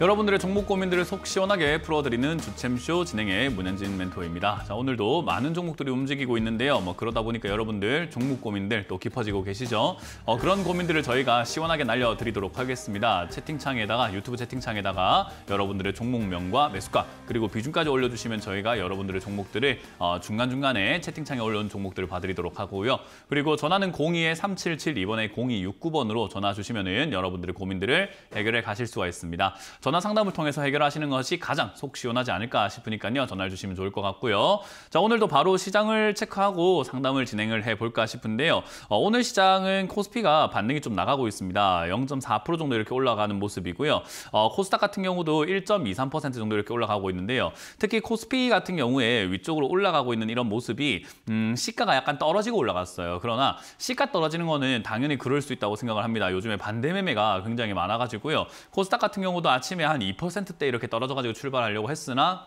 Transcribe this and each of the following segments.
여러분들의 종목 고민들을 속 시원하게 풀어드리는 주챔쇼 진행의 문현진 멘토입니다. 자, 오늘도 많은 종목들이 움직이고 있는데요. 뭐 그러다 보니까 여러분들 종목 고민들 또 깊어지고 계시죠? 어, 그런 고민들을 저희가 시원하게 날려드리도록 하겠습니다. 채팅창에다가 유튜브 채팅창에다가 여러분들의 종목명과 매수가 그리고 비중까지 올려주시면 저희가 여러분들의 종목들을 어, 중간중간에 채팅창에 올려온 종목들을 봐드리도록 하고요. 그리고 전화는 02-377 이번에 0269번으로 전화 주시면 은 여러분들의 고민들을 해결해 가실 수가 있습니다. 전화 상담을 통해서 해결하시는 것이 가장 속 시원하지 않을까 싶으니까요. 전화를 주시면 좋을 것 같고요. 자 오늘도 바로 시장을 체크하고 상담을 진행을 해볼까 싶은데요. 어, 오늘 시장은 코스피가 반등이 좀 나가고 있습니다. 0.4% 정도 이렇게 올라가는 모습이고요. 어, 코스닥 같은 경우도 1.23% 정도 이렇게 올라가고 있는데요. 특히 코스피 같은 경우에 위쪽으로 올라가고 있는 이런 모습이 음, 시가가 약간 떨어지고 올라갔어요. 그러나 시가 떨어지는 거는 당연히 그럴 수 있다고 생각을 합니다. 요즘에 반대 매매가 굉장히 많아가지고요. 코스닥 같은 경우도 아침 아침에 한 2%대 이렇게 떨어져가지고 출발하려고 했으나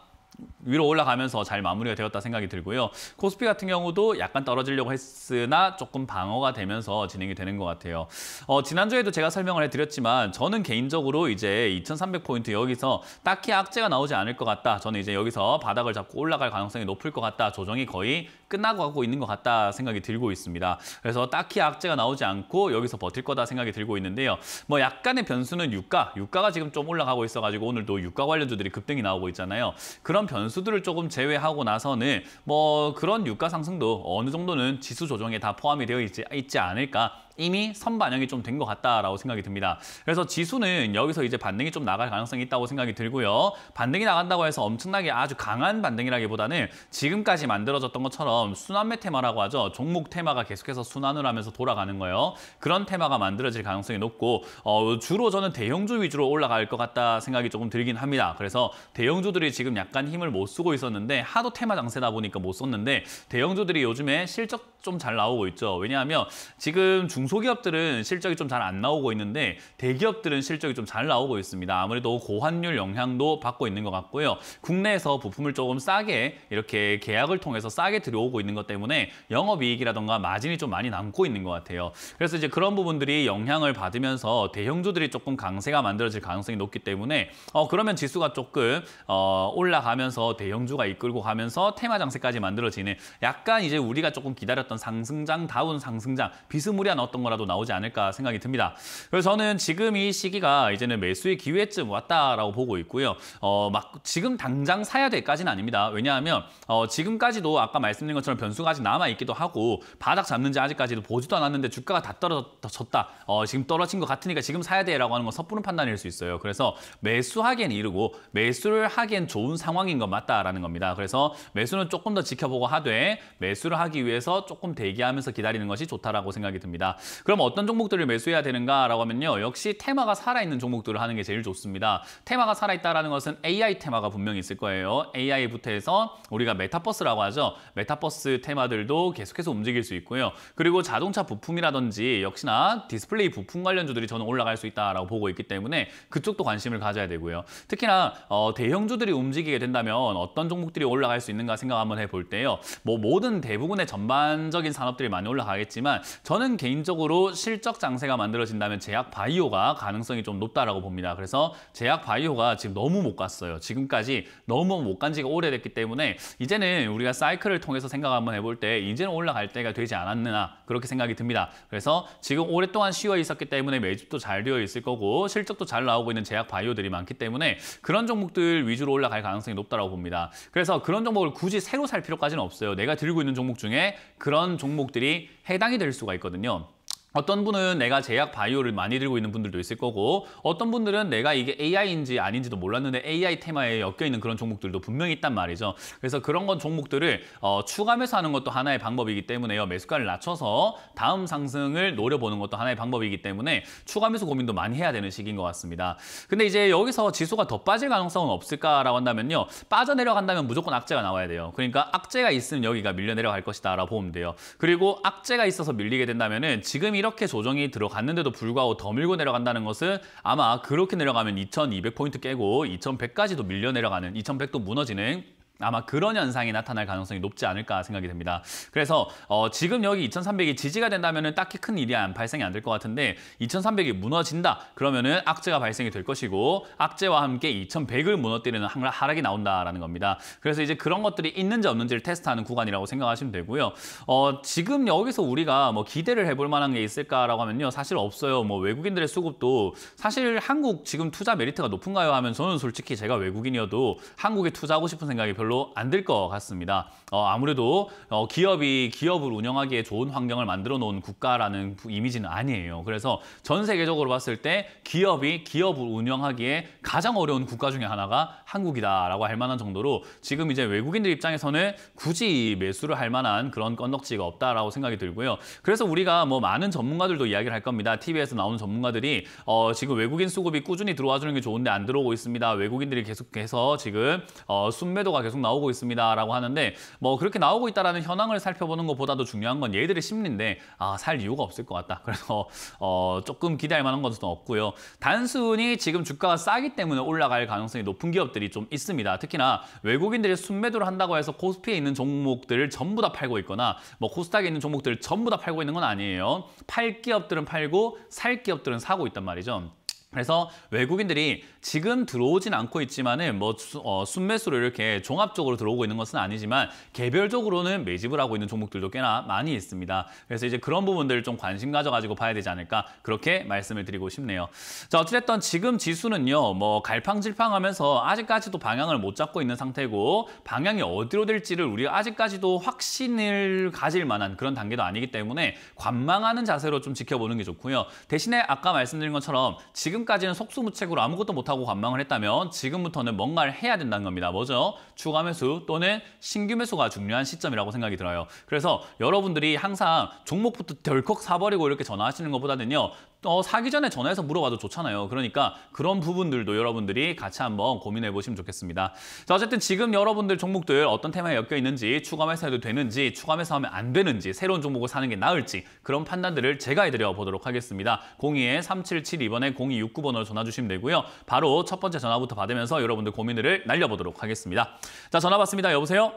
위로 올라가면서 잘 마무리가 되었다 생각이 들고요. 코스피 같은 경우도 약간 떨어지려고 했으나 조금 방어가 되면서 진행이 되는 것 같아요. 어, 지난주에도 제가 설명을 해드렸지만 저는 개인적으로 이제 2300포인트 여기서 딱히 악재가 나오지 않을 것 같다. 저는 이제 여기서 바닥을 잡고 올라갈 가능성이 높을 것 같다. 조정이 거의 끝나고 있는 것 같다 생각이 들고 있습니다. 그래서 딱히 악재가 나오지 않고 여기서 버틸 거다 생각이 들고 있는데요. 뭐 약간의 변수는 유가, 유가가 지금 좀 올라가고 있어가지고 오늘도 유가 관련주들이 급등이 나오고 있잖아요. 그런 변수들을 조금 제외하고 나서는 뭐 그런 유가 상승도 어느 정도는 지수 조정에 다 포함이 되어 있지, 있지 않을까 이미 선반영이 좀 된 것 같다라고 생각이 듭니다. 그래서 지수는 여기서 이제 반등이 좀 나갈 가능성이 있다고 생각이 들고요. 반등이 나간다고 해서 엄청나게 아주 강한 반등이라기보다는 지금까지 만들어졌던 것처럼 순환매 테마라고 하죠. 종목 테마가 계속해서 순환을 하면서 돌아가는 거예요. 그런 테마가 만들어질 가능성이 높고 어, 주로 저는 대형주 위주로 올라갈 것 같다 생각이 조금 들긴 합니다. 그래서 대형주들이 지금 약간 힘을 못 쓰고 있었는데 하도 테마 장세다 보니까 못 썼는데 대형주들이 요즘에 실적 좀 잘 나오고 있죠. 왜냐하면 지금 중 중소기업들은 실적이 좀 잘 안 나오고 있는데 대기업들은 실적이 좀 잘 나오고 있습니다. 아무래도 고환율 영향도 받고 있는 것 같고요. 국내에서 부품을 조금 싸게 이렇게 계약을 통해서 싸게 들여오고 있는 것 때문에 영업이익이라던가 마진이 좀 많이 남고 있는 것 같아요. 그래서 이제 그런 부분들이 영향을 받으면서 대형주들이 조금 강세가 만들어질 가능성이 높기 때문에 어 그러면 지수가 조금 어 올라가면서 대형주가 이끌고 가면서 테마 장세까지 만들어지는 약간 이제 우리가 조금 기다렸던 상승장다운 상승장 비스무리한 어떤 나왔던 거라도 나오지 않을까 생각이 듭니다. 그래서 저는 지금 이 시기가 이제는 매수의 기회쯤 왔다라고 보고 있고요. 어, 막 지금 당장 사야 될까지는 아닙니다. 왜냐하면 어, 지금까지도 아까 말씀드린 것처럼 변수가 아직 남아있기도 하고 바닥 잡는지 아직까지도 보지도 않았는데 주가가 다 떨어졌다. 어, 지금 떨어진 것 같으니까 지금 사야 돼라고 하는 건 섣부른 판단일 수 있어요. 그래서 매수하기엔 이르고 매수를 하기엔 좋은 상황인 것 맞다라는 겁니다. 그래서 매수는 조금 더 지켜보고 하되 매수를 하기 위해서 조금 대기하면서 기다리는 것이 좋다라고 생각이 듭니다. 그럼 어떤 종목들을 매수해야 되는가라고 하면요. 역시 테마가 살아있는 종목들을 하는 게 제일 좋습니다. 테마가 살아있다는 것은 AI 테마가 분명히 있을 거예요. AI부터 해서 우리가 메타버스라고 하죠. 메타버스 테마들도 계속해서 움직일 수 있고요. 그리고 자동차 부품이라든지 역시나 디스플레이 부품 관련주들이 저는 올라갈 수 있다라고 보고 있기 때문에 그쪽도 관심을 가져야 되고요. 특히나 어, 대형주들이 움직이게 된다면 어떤 종목들이 올라갈 수 있는가 생각 한번 해볼 때요. 뭐 모든 대부분의 전반적인 산업들이 많이 올라가겠지만 저는 개인적으로 전반적으로 실적 장세가 만들어진다면 제약 바이오가 가능성이 좀 높다라고 봅니다. 그래서 제약 바이오가 지금 너무 못 갔어요. 지금까지 너무 못 간 지가 오래됐기 때문에 이제는 우리가 사이클을 통해서 생각 한번 해볼 때 이제는 올라갈 때가 되지 않았느냐 그렇게 생각이 듭니다. 그래서 지금 오랫동안 쉬어 있었기 때문에 매집도 잘 되어 있을 거고 실적도 잘 나오고 있는 제약 바이오들이 많기 때문에 그런 종목들 위주로 올라갈 가능성이 높다고 라 봅니다. 그래서 그런 종목을 굳이 새로 살 필요까지는 없어요. 내가 들고 있는 종목 중에 그런 종목들이 해당이 될 수가 있거든요. 어떤 분은 내가 제약 바이오를 많이 들고 있는 분들도 있을 거고 어떤 분들은 내가 이게 AI인지 아닌지도 몰랐는데 AI 테마에 엮여있는 그런 종목들도 분명히 있단 말이죠. 그래서 그런 건 종목들을 어, 추감해서 하는 것도 하나의 방법이기 때문에요. 매수가를 낮춰서 다음 상승을 노려보는 것도 하나의 방법이기 때문에 추감해서 고민도 많이 해야 되는 시기인 것 같습니다. 근데 이제 여기서 지수가 더 빠질 가능성은 없을까라고 한다면요. 빠져내려간다면 무조건 악재가 나와야 돼요. 그러니까 악재가 있으면 여기가 밀려 내려갈 것이다 라고 보면 돼요. 그리고 악재가 있어서 밀리게 된다면 은 지금이 이렇게 조정이 들어갔는데도 불구하고 더 밀고 내려간다는 것은 아마 그렇게 내려가면 2200포인트 깨고 2100까지도 밀려 내려가는 2100도 무너지는 아마 그런 현상이 나타날 가능성이 높지 않을까 생각이 됩니다. 그래서 어, 지금 여기 2300이 지지가 된다면 딱히 큰 일이 안 발생이 안 될 것 같은데 2300이 무너진다 그러면 은 악재가 발생이 될 것이고 악재와 함께 2100을 무너뜨리는 하락이 나온다라는 겁니다. 그래서 이제 그런 것들이 있는지 없는지를 테스트하는 구간이라고 생각하시면 되고요. 어, 지금 여기서 우리가 뭐 기대를 해볼 만한 게 있을까라고 하면요. 사실 없어요. 뭐 외국인들의 수급도 사실 한국 지금 투자 메리트가 높은가요 하면 저는 솔직히 제가 외국인이어도 한국에 투자하고 싶은 생각이 별로 별로 안될 것 같습니다. 어, 아무래도 어, 기업이 기업을 운영하기에 좋은 환경을 만들어 놓은 국가라는 이미지는 아니에요. 그래서 전 세계적으로 봤을 때 기업이 기업을 운영하기에 가장 어려운 국가 중에 하나가 한국이다라고 할 만한 정도로 지금 이제 외국인들 입장에서는 굳이 매수를 할 만한 그런 건덕지가 없다라고 생각이 들고요. 그래서 우리가 뭐 많은 전문가들도 이야기를 할 겁니다. TV에서 나오는 전문가들이 어, 지금 외국인 수급이 꾸준히 들어와 주는 게 좋은데 안 들어오고 있습니다. 외국인들이 계속해서 지금 어, 순매도가 계속 나오고 있습니다라고 하는데 뭐 그렇게 나오고 있다라는 현황을 살펴보는 것보다도 중요한 건 얘들의 심리인데 아살 이유가 없을 것 같다. 그래서 어 조금 기대할 만한 것도 없고요. 단순히 지금 주가가 싸기 때문에 올라갈 가능성이 높은 기업들이 좀 있습니다. 특히나 외국인들이 순매도를 한다고 해서 코스피에 있는 종목들을 전부 다 팔고 있거나 뭐 코스닥에 있는 종목들을 전부 다 팔고 있는 건 아니에요. 팔 기업들은 팔고 살 기업들은 사고 있단 말이죠. 그래서 외국인들이 지금 들어오진 않고 있지만은 뭐 수, 어, 순매수로 이렇게 종합적으로 들어오고 있는 것은 아니지만 개별적으로는 매집을 하고 있는 종목들도 꽤나 많이 있습니다. 그래서 이제 그런 부분들을 좀 관심 가져가지고 봐야 되지 않을까 그렇게 말씀을 드리고 싶네요. 자 어찌됐든 지금 지수는요 뭐 갈팡질팡하면서 아직까지도 방향을 못 잡고 있는 상태고 방향이 어디로 될지를 우리가 아직까지도 확신을 가질 만한 그런 단계도 아니기 때문에 관망하는 자세로 좀 지켜보는 게 좋고요. 대신에 아까 말씀드린 것처럼 지금 지금까지는 속수무책으로 아무것도 못하고 관망을 했다면 지금부터는 뭔가를 해야 된다는 겁니다. 뭐죠? 추가 매수 또는 신규 매수가 중요한 시점이라고 생각이 들어요. 그래서 여러분들이 항상 종목부터 덜컥 사버리고 이렇게 전화하시는 것보다는요. 어, 사기 전에 전화해서 물어봐도 좋잖아요. 그러니까 그런 부분들도 여러분들이 같이 한번 고민해 보시면 좋겠습니다. 자, 어쨌든 지금 여러분들 종목들 어떤 테마에 엮여 있는지 추가매수 해도 되는지 추가매수 하면 안 되는지 새로운 종목을 사는 게 나을지 그런 판단들을 제가 해드려 보도록 하겠습니다. 02-3772번에 0269번으로 전화 주시면 되고요. 바로 첫 번째 전화부터 받으면서 여러분들 고민들을 날려보도록 하겠습니다. 자, 전화 받습니다. 여보세요?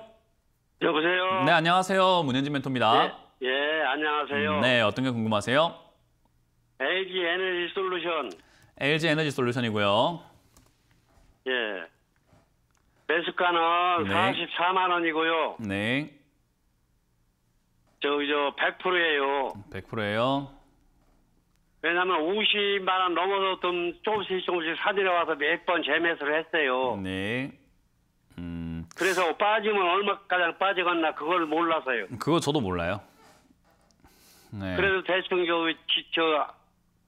여보세요? 네, 안녕하세요. 문현진 멘토입니다. 네, 예, 안녕하세요. 음, 네, 어떤 게 궁금하세요? LG 에너지 솔루션. LG 에너지 솔루션이고요. 예. 매수가는 네. 44만 원이고요. 네. 저기 저 100%예요. 100%예요. 왜냐하면 50만 원 넘어서 좀 조금씩 조금씩 사들여와서 몇 번 재매수를 했어요. 네. 음. 그래서 빠지면 얼마까지빠지겠나 그걸 몰라서요. 그거 저도 몰라요. 네. 그래서 대충 저, 저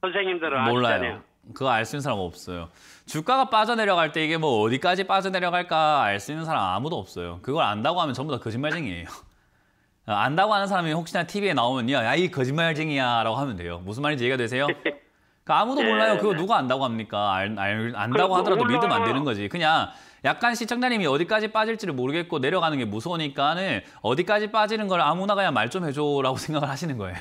선생님들은 몰라요. 아시잖아요. 그거 알 수 있는 사람 없어요. 주가가 빠져내려갈 때 이게 뭐 어디까지 빠져내려갈까 알 수 있는 사람 아무도 없어요. 그걸 안다고 하면 전부 다 거짓말쟁이에요. 안다고 하는 사람이 혹시나 TV에 나오면 요 야, 이 거짓말쟁이야 라고 하면 돼요. 무슨 말인지 이해가 되세요? 그 아무도 네, 몰라요. 그거 네. 누가 안다고 합니까? 알, 알, 안다고 하더라도 몰라요. 믿으면 안 되는 거지. 그냥 약간 시청자님이 어디까지 빠질지를 모르겠고 내려가는 게 무서우니까는 어디까지 빠지는 걸 아무나 그냥 말 좀 해줘라고 생각을 하시는 거예요.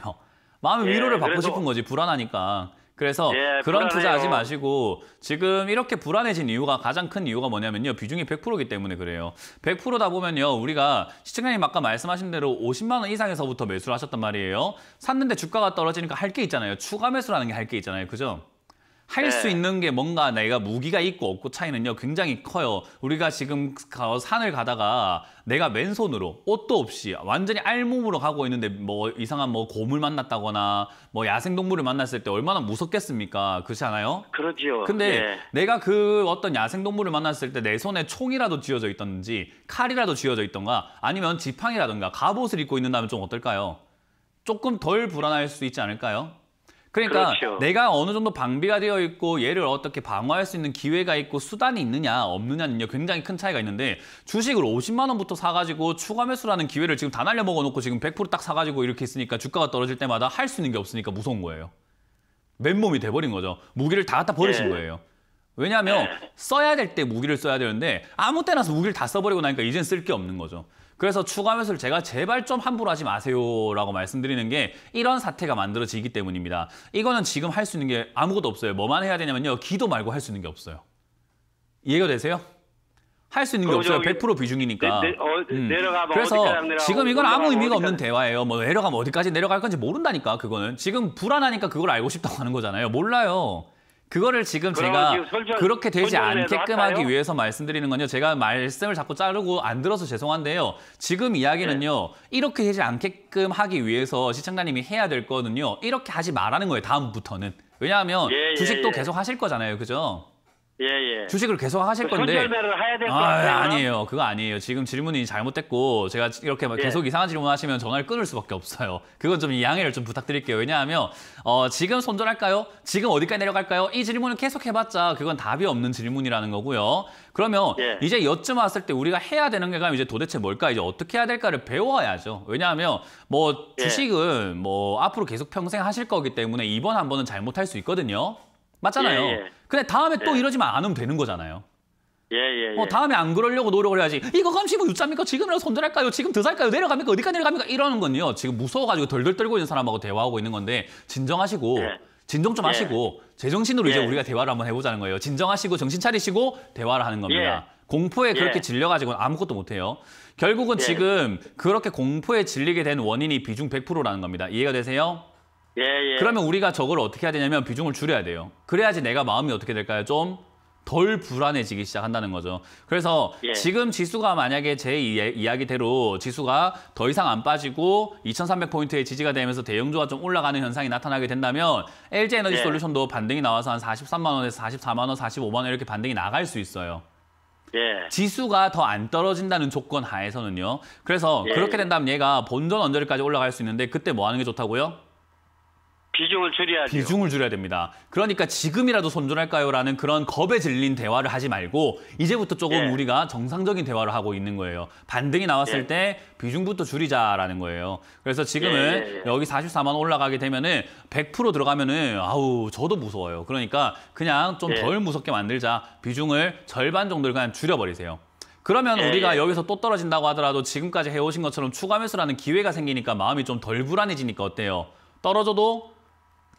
마음의 예, 위로를 받고 그래도... 싶은 거지 불안하니까. 그래서 예, 그런 불안해요. 투자하지 마시고 지금 이렇게 불안해진 이유가 가장 큰 이유가 뭐냐면요. 비중이 100%이기 때문에 그래요. 100%다 보면요. 우리가 시청자님 아까 말씀하신 대로 50만 원 이상에서부터 매수를 하셨단 말이에요. 샀는데 주가가 떨어지니까 할 게 있잖아요. 추가 매수라는 게 할 게 있잖아요. 그죠? 할수 네. 있는 게 뭔가 내가 무기가 있고 없고 차이는요 굉장히 커요. 우리가 지금 산을 가다가 내가 맨손으로 옷도 없이 완전히 알몸으로 가고 있는데 뭐 이상한 뭐 곰을 만났다거나 뭐 야생동물을 만났을 때 얼마나 무섭겠습니까? 그렇지 않아요? 그렇지요. 근데 네. 내가 그 어떤 야생동물을 만났을 때 내 손에 총이라도 쥐어져 있던지 칼이라도 쥐어져 있던가 아니면 지팡이라든가 갑옷을 입고 있는다면 좀 어떨까요? 조금 덜 불안할 수 있지 않을까요? 그러니까 그렇죠. 내가 어느 정도 방비가 되어 있고 얘를 어떻게 방어할 수 있는 기회가 있고 수단이 있느냐 없느냐는요 굉장히 큰 차이가 있는데 주식을 50만 원부터 사가지고 추가 매수라는 기회를 지금 다 날려 먹어놓고 지금 100%딱 사가지고 이렇게 있으니까 주가가 떨어질 때마다 할 수 있는 게 없으니까 무서운 거예요. 맨몸이 돼버린 거죠. 무기를 다 갖다 버리신 네. 거예요. 왜냐하면 예. 써야 될 때 무기를 써야 되는데 아무 때나 서 무기를 다 써버리고 나니까 이젠 쓸 게 없는 거죠. 그래서 추가 매수를 제가 제발 좀 함부로 하지 마세요라고 말씀드리는 게 이런 사태가 만들어지기 때문입니다. 이거는 지금 할 수 있는 게 아무것도 없어요. 뭐만 해야 되냐면요. 기도 말고 할 수 있는 게 없어요. 이해가 되세요? 할 수 있는 게 없어요. 100% 비중이니까. 내, 네, 내, 네, 어, 네, 음. 그래서 지금 이건 아무 의미가 없는 대화예요. 뭐 내려가면 어디까지 내려갈 건지 모른다니까 그거는. 지금 불안하니까 그걸 알고 싶다고 하는 거잖아요. 몰라요. 그거를 지금 제가 설정, 그렇게 되지 않게끔 할까요? 하기 위해서 말씀드리는 건요. 제가 말씀을 자꾸 자르고 안 들어서 죄송한데요. 지금 이야기는요. 네. 이렇게 되지 않게끔 하기 위해서 시청자님이 해야 될 거는요. 이렇게 하지 말라는 거예요. 다음부터는. 왜냐하면 예, 예 주식도 예. 계속 하실 거잖아요. 그죠? 예, 예. 주식을 계속 하실 그 건데. 손절매를 해야 될것 아, 같아요. 아니에요. 그거 아니에요. 지금 질문이 잘못됐고 제가 이렇게 막 예. 계속 이상한 질문 하시면 전화를 끊을 수밖에 없어요. 그건 좀 양해를 좀 부탁드릴게요. 왜냐하면 어, 지금 손절할까요? 지금 어디까지 내려갈까요? 이 질문을 계속 해봤자 그건 답이 없는 질문이라는 거고요. 그러면 예. 이제 여쯤 왔을 때 우리가 해야 되는 게 이제 도대체 뭘까? 이제 어떻게 해야 될까를 배워야죠. 왜냐하면 뭐 예. 주식은 예. 뭐 앞으로 계속 평생 하실 거기 때문에 이번 한 번은 잘못할 수 있거든요. 맞잖아요. 예, 근데 다음에 예. 또이러지 않으면 되는 거잖아요. 예, 예, 예. 어, 다음에 안 그러려고 노력을 해야지. 이거 감시고 유짜입니까? 지금이라도 손절할까요? 지금 드 살까요? 내려갑니까? 어디까지 내려갑니까? 이러는 건요. 지금 무서워가지고 덜덜 떨고 있는 사람하고 대화하고 있는 건데 진정하시고 예. 진정 좀 예. 하시고 제정신으로 이제 예. 우리가 대화를 한번 해보자는 거예요. 진정하시고 정신 차리시고 대화를 하는 겁니다. 예. 공포에 그렇게 질려가지고 아무것도 못해요. 결국은 지금 그렇게 공포에 질리게 된 원인이 비중 100%라는 겁니다. 이해가 되세요? 예, 예. 그러면 우리가 저걸 어떻게 해야 되냐면 비중을 줄여야 돼요. 그래야지 내가 마음이 어떻게 될까요? 좀 덜 불안해지기 시작한다는 거죠. 그래서 예. 지금 지수가 만약에 제 이야기대로 지수가 더 이상 안 빠지고 2300포인트의 지지가 되면서 대형주가 좀 올라가는 현상이 나타나게 된다면 LG 에너지 예. 솔루션도 반등이 나와서 한 43만 원에서 44만 원, 45만 원 이렇게 반등이 나갈 수 있어요. 예. 지수가 더 안 떨어진다는 조건 하에서는요. 그래서 예. 그렇게 된다면 얘가 본전 언저리까지 올라갈 수 있는데 그때 뭐 하는 게 좋다고요? 비중을 줄여야죠. 비중을 줄여야 됩니다. 그러니까 지금이라도 손절할까요라는 그런 겁에 질린 대화를 하지 말고 이제부터 조금 예. 우리가 정상적인 대화를 하고 있는 거예요. 반등이 나왔을 예. 때 비중부터 줄이자라는 거예요. 그래서 지금은 예. 예, 예. 여기 44만 올라가게 되면은 100% 들어가면은 아우 저도 무서워요. 그러니까 그냥 좀덜 예. 무섭게 만들자. 비중을 절반 정도를 그냥 줄여버리세요. 그러면 예, 우리가 예. 여기서 또 떨어진다고 하더라도 지금까지 해오신 것처럼 추가 매수라는 기회가 생기니까 마음이 좀 덜 불안해지니까 어때요? 떨어져도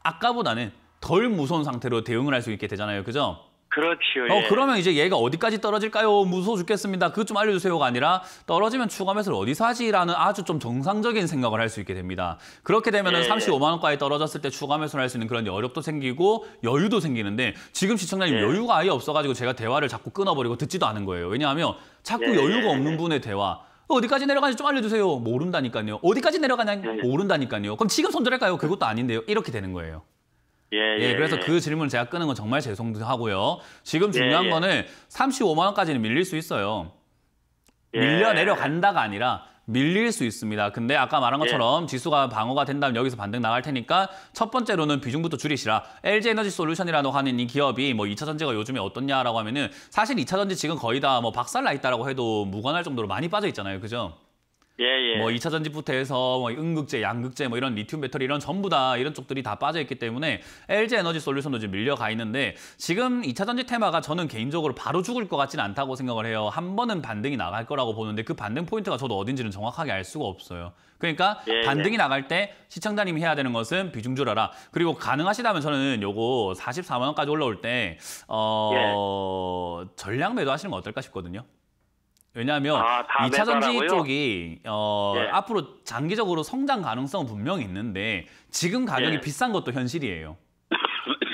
아까보다는 덜 무서운 상태로 대응을 할 수 있게 되잖아요. 그죠? 그렇죠요 어, 예. 그러면 이제 얘가 어디까지 떨어질까요? 무서워 죽겠습니다. 그것 좀 알려주세요가 아니라 떨어지면 추가 매수를 어디서 하지라는 아주 좀 정상적인 생각을 할 수 있게 됩니다. 그렇게 되면 은 예. 35만 원까지 떨어졌을 때 추가 매수를 할 수 있는 그런 여력도 생기고 여유도 생기는데 지금 시청자님 예. 여유가 아예 없어가지고 제가 대화를 자꾸 끊어버리고 듣지도 않은 거예요. 왜냐하면 자꾸 예. 여유가 없는 분의 대화 어디까지 내려가는지 좀 알려주세요. 모른다니까요. 어디까지 내려가는지 예, 네, 예. 네. 모른다니까요. 그럼 지금 손절할까요? 네. 그것도 아닌데요. 이렇게 되는 거예요. 예, 예, 예 그래서 예. 그 질문을 제가 끄는 건 정말 죄송하고요. 지금 예, 중요한 거는 35만 원까지는 밀릴 수 있어요. 밀려 내려간다가 아니라 밀릴 수 있습니다. 근데 아까 말한 예. 것처럼 예. 지수가 방어가 된다면 여기서 반등 나갈 테니까 첫 번째로는 비중부터 줄이시라. LG 에너지 솔루션이라고 하는 이 기업이 뭐 2차 전지가 요즘에 어떻냐라고 하면은 사실 2차 전지 지금 거의 다 뭐 박살 나 있다라고 해도 무관할 정도로 많이 빠져 있잖아요. 그죠? 예, 예. 뭐 2차 전지부터 해서 뭐 음극재, 양극재 뭐 이런 리튬 배터리 이런 전부 다 이런 쪽들이 다 빠져 있기 때문에 LG 에너지 솔루션도 지금 밀려가 있는데 지금 2차 전지 테마가 저는 개인적으로 바로 죽을 것같진 않다고 생각을 해요. 한 번은 반등이 나갈 거라고 보는데 그 반등 포인트가 저도 어딘지는 정확하게 알 수가 없어요. 그러니까 예, 예. 반등이 나갈 때 시청자님이 해야 되는 것은 비중 줄여라. 그리고 가능하시다면 저는 요거 44만 원까지 올라올 때 어... 예. 전량 매도하시는 건 어떨까 싶거든요. 왜냐하면 아, 2차 전지 쪽이 어, 예. 앞으로 장기적으로 성장 가능성은 분명히 있는데 지금 가격이 예. 비싼 것도 현실이에요.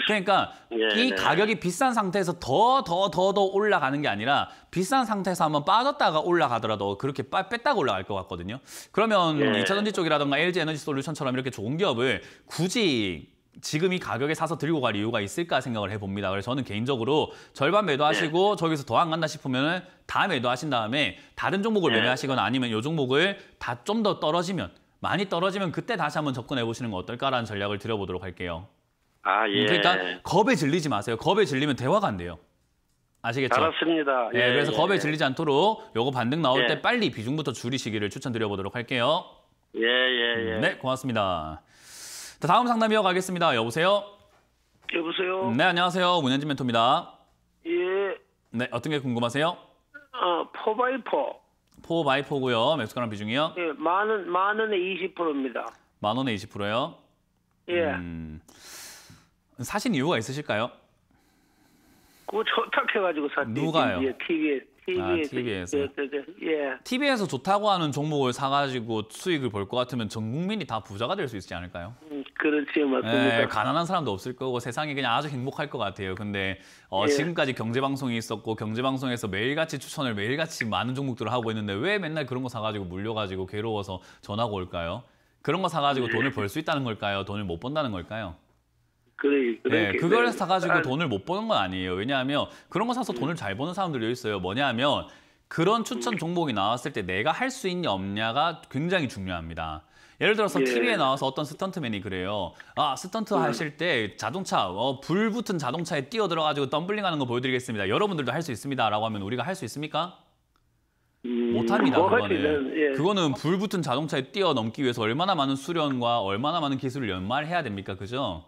그러니까 예, 이 네. 가격이 비싼 상태에서 더 더 더 더 올라가는 게 아니라 비싼 상태에서 한번 빠졌다가 올라가더라도 그렇게 빠, 뺐다가 올라갈 것 같거든요. 그러면 예. 2차 전지 쪽이라든가 LG 에너지 솔루션처럼 이렇게 좋은 기업을 굳이 지금 이 가격에 사서 들고 갈 이유가 있을까 생각을 해봅니다. 그래서 저는 개인적으로 절반 네. 매도하시고 네. 저기서 더 안 간다 싶으면 다 매도하신 다음에 다른 종목을 네. 매매하시거나 아니면 이 종목을 다 좀 더 떨어지면 많이 떨어지면 그때 다시 한번 접근해 보시는 거 어떨까라는 전략을 드려보도록 할게요. 아 예. 음, 그러니까 겁에 질리지 마세요. 겁에 질리면 대화가 안 돼요. 아시겠죠? 알았습니다. 예, 네, 그래서 예, 겁에 예. 질리지 않도록 요거 반등 나올 때 예. 빨리 비중부터 줄이시기를 추천드려 보도록 할게요. 예, 예, 예. 음, 네, 고맙습니다. 다음 상담 이어가겠습니다. 여보세요? 여보세요? 네, 안녕하세요. 문현진 멘토입니다. 예. 네, 어떤 게 궁금하세요? 아, 어, 포바이포. 포바고요 맥스카랑 비중이요? 예, 만 원, 만 원에 20%입니다. 만 원에 20%요? 예. 음, 사신 이유가 있으실까요? 그거 저 탁해가지고 샀지. 누가요? TV에. 아, TV에서, TV에서. 예. TV에서 좋다고 하는 종목을 사가지고 수익을 볼 것 같으면 전 국민이 다 부자가 될 수 있지 않을까요? 음, 그렇지 맞습니다. 예, 가난한 사람도 없을 거고 세상이 그냥 아주 행복할 것 같아요. 근데 어, 예. 지금까지 경제방송이 있었고 경제방송에서 매일같이 추천을 매일같이 많은 종목들을 하고 있는데 왜 맨날 그런 거 사가지고 물려가지고 괴로워서 전화가 올까요? 그런 거 사가지고 예. 돈을 벌 수 있다는 걸까요? 돈을 못 번다는 걸까요? 그래, 네, 그걸 네. 사가지고 아, 돈을 못 버는 건 아니에요. 왜냐하면 그런 거 사서 음. 돈을 잘 버는 사람들이 있어요. 뭐냐면 그런 추천 종목이 나왔을 때 내가 할 수 있냐 없냐가 굉장히 중요합니다. 예를 들어서 예. TV에 나와서 어떤 스턴트맨이 그래요. 아, 스턴트 음. 하실 때 자동차, 어, 불 붙은 자동차에 뛰어들어가지고 덤블링 하는 거 보여드리겠습니다. 여러분들도 할 수 있습니다. 라고 하면 우리가 할 수 있습니까? 음, 못합니다, 뭐 그거는. 예. 그거는 불 붙은 자동차에 뛰어넘기 위해서 얼마나 많은 수련과 얼마나 많은 기술을 연말해야 됩니까? 그죠?